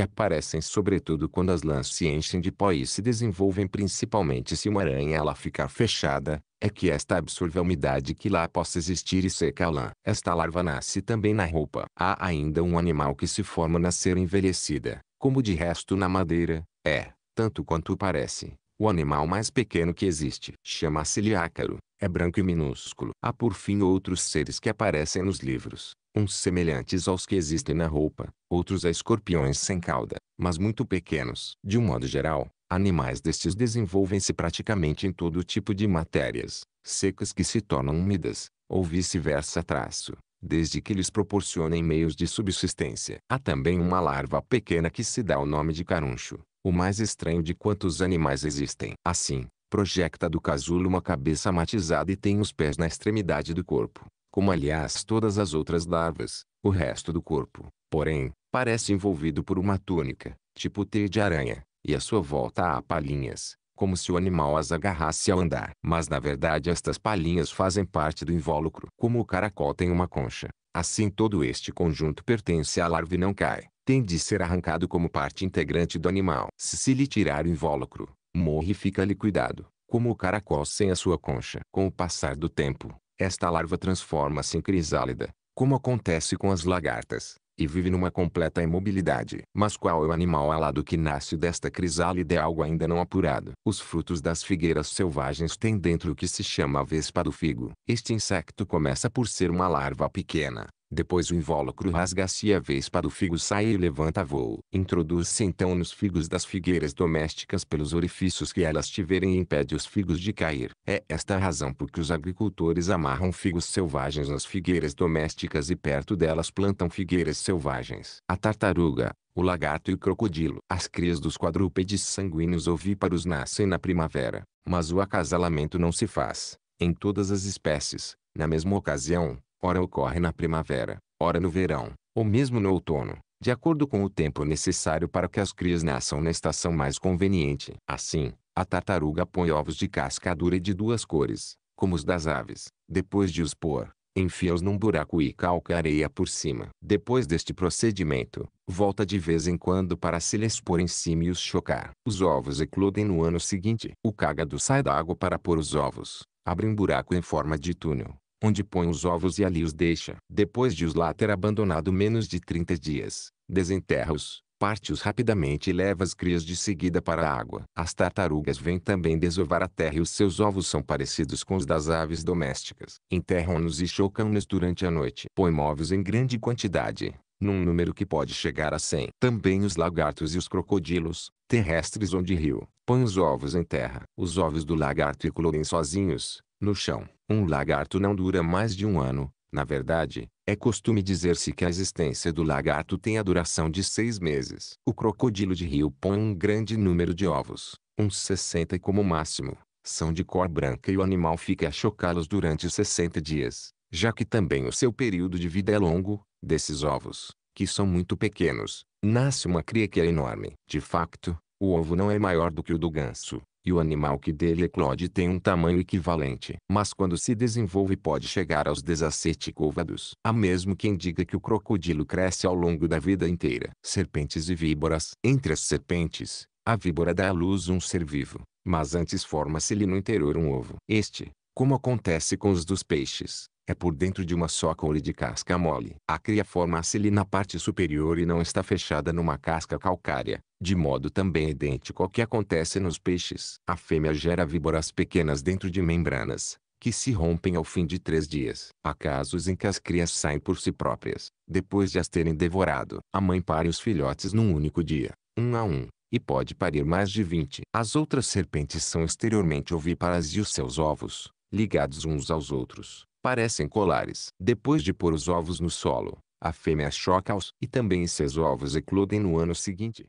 aparecem sobretudo quando as lãs se enchem de pó e se desenvolvem principalmente se uma aranha ela ficar fechada, é que esta absorve a umidade que lá possa existir e seca a lã. Esta larva nasce também na roupa. Há ainda um animal que se forma na cera envelhecida, como de resto na madeira, é, tanto quanto parece, o animal mais pequeno que existe. Chama-se-lhe ácaro é branco e minúsculo. Há por fim outros seres que aparecem nos livros, uns semelhantes aos que existem na roupa, outros a escorpiões sem cauda, mas muito pequenos. De um modo geral, animais destes desenvolvem-se praticamente em todo tipo de matérias, secas que se tornam úmidas, ou vice-versa traço, desde que lhes proporcionem meios de subsistência. Há também uma larva pequena que se dá o nome de caruncho, o mais estranho de quantos animais existem. Assim, projeta do casulo uma cabeça matizada e tem os pés na extremidade do corpo, como aliás todas as outras larvas, o resto do corpo, porém, parece envolvido por uma túnica, tipo T de aranha, e à sua volta há palhinhas, como se o animal as agarrasse ao andar. Mas na verdade estas palhinhas fazem parte do invólucro. Como o caracol tem uma concha, assim todo este conjunto pertence à larva e não cai. Tem de ser arrancado como parte integrante do animal. Se se lhe tirar o invólucro, morre e fica liquidado, como o caracol sem a sua concha. Com o passar do tempo, esta larva transforma-se em crisálida, como acontece com as lagartas, e vive numa completa imobilidade. Mas qual é o animal alado que nasce desta crisálida é algo ainda não apurado. Os frutos das figueiras selvagens têm dentro o que se chama a vespa do figo. Este insecto começa por ser uma larva pequena, depois o invólucro rasga-se a vez para o figo sai e levanta voo. Introduz-se então nos figos das figueiras domésticas pelos orifícios que elas tiverem e impede os figos de cair. É esta a razão por que os agricultores amarram figos selvagens nas figueiras domésticas e perto delas plantam figueiras selvagens. A tartaruga, o lagarto e o crocodilo. As crias dos quadrúpedes sanguíneos ovíparos nascem na primavera, mas o acasalamento não se faz, em todas as espécies, na mesma ocasião Ora ocorre na primavera, ora no verão, ou mesmo no outono, de acordo com o tempo necessário para que as crias nasçam na estação mais conveniente. Assim, a tartaruga põe ovos de casca dura e de duas cores, como os das aves. Depois de os pôr, enfia-os num buraco e calca areia por cima. Depois deste procedimento, volta de vez em quando para se lhes pôr em cima e os chocar. Os ovos eclodem no ano seguinte. O cágado sai da água para pôr os ovos, abre um buraco em forma de túnel, onde põe os ovos e ali os deixa. Depois de os lá ter abandonado menos de 30 dias, desenterra-os, parte-os rapidamente e leva as crias de seguida para a água. As tartarugas vêm também desovar a terra e os seus ovos são parecidos com os das aves domésticas. Enterram-nos e chocam-nos durante a noite. põe ovos em grande quantidade, num número que pode chegar a 100. Também os lagartos e os crocodilos, terrestres onde rio, põem os ovos em terra. Os ovos do lagarto eclodem sozinhos, no chão. Um lagarto não dura mais de um ano. Na verdade, é costume dizer-se que a existência do lagarto tem a duração de seis meses. O crocodilo de rio põe um grande número de ovos, uns 60 como máximo, são de cor branca e o animal fica a chocá-los durante 60 dias, já que também o seu período de vida é longo, desses ovos, que são muito pequenos, nasce uma cria que é enorme. De facto, o ovo não é maior do que o do ganso, o animal que dele eclode é tem um tamanho equivalente. Mas quando se desenvolve pode chegar aos 17 côvados. Há mesmo quem diga que o crocodilo cresce ao longo da vida inteira. Serpentes e víboras. Entre as serpentes, a víbora dá à luz um ser vivo, mas antes forma-se-lhe no interior um ovo. Este, como acontece com os dos peixes, é por dentro de uma só cole de casca mole. A cria forma-se-lhe na parte superior e não está fechada numa casca calcária, de modo também idêntico ao que acontece nos peixes. A fêmea gera víboras pequenas dentro de membranas, que se rompem ao fim de três dias. Há casos em que as crias saem por si próprias, depois de as terem devorado. A mãe pare os filhotes num único dia, um a um, e pode parir mais de 20. As outras serpentes são exteriormente ovíparas e os seus ovos, ligados uns aos outros, parecem colares. Depois de pôr os ovos no solo, a fêmea choca-os e também seus ovos eclodem no ano seguinte.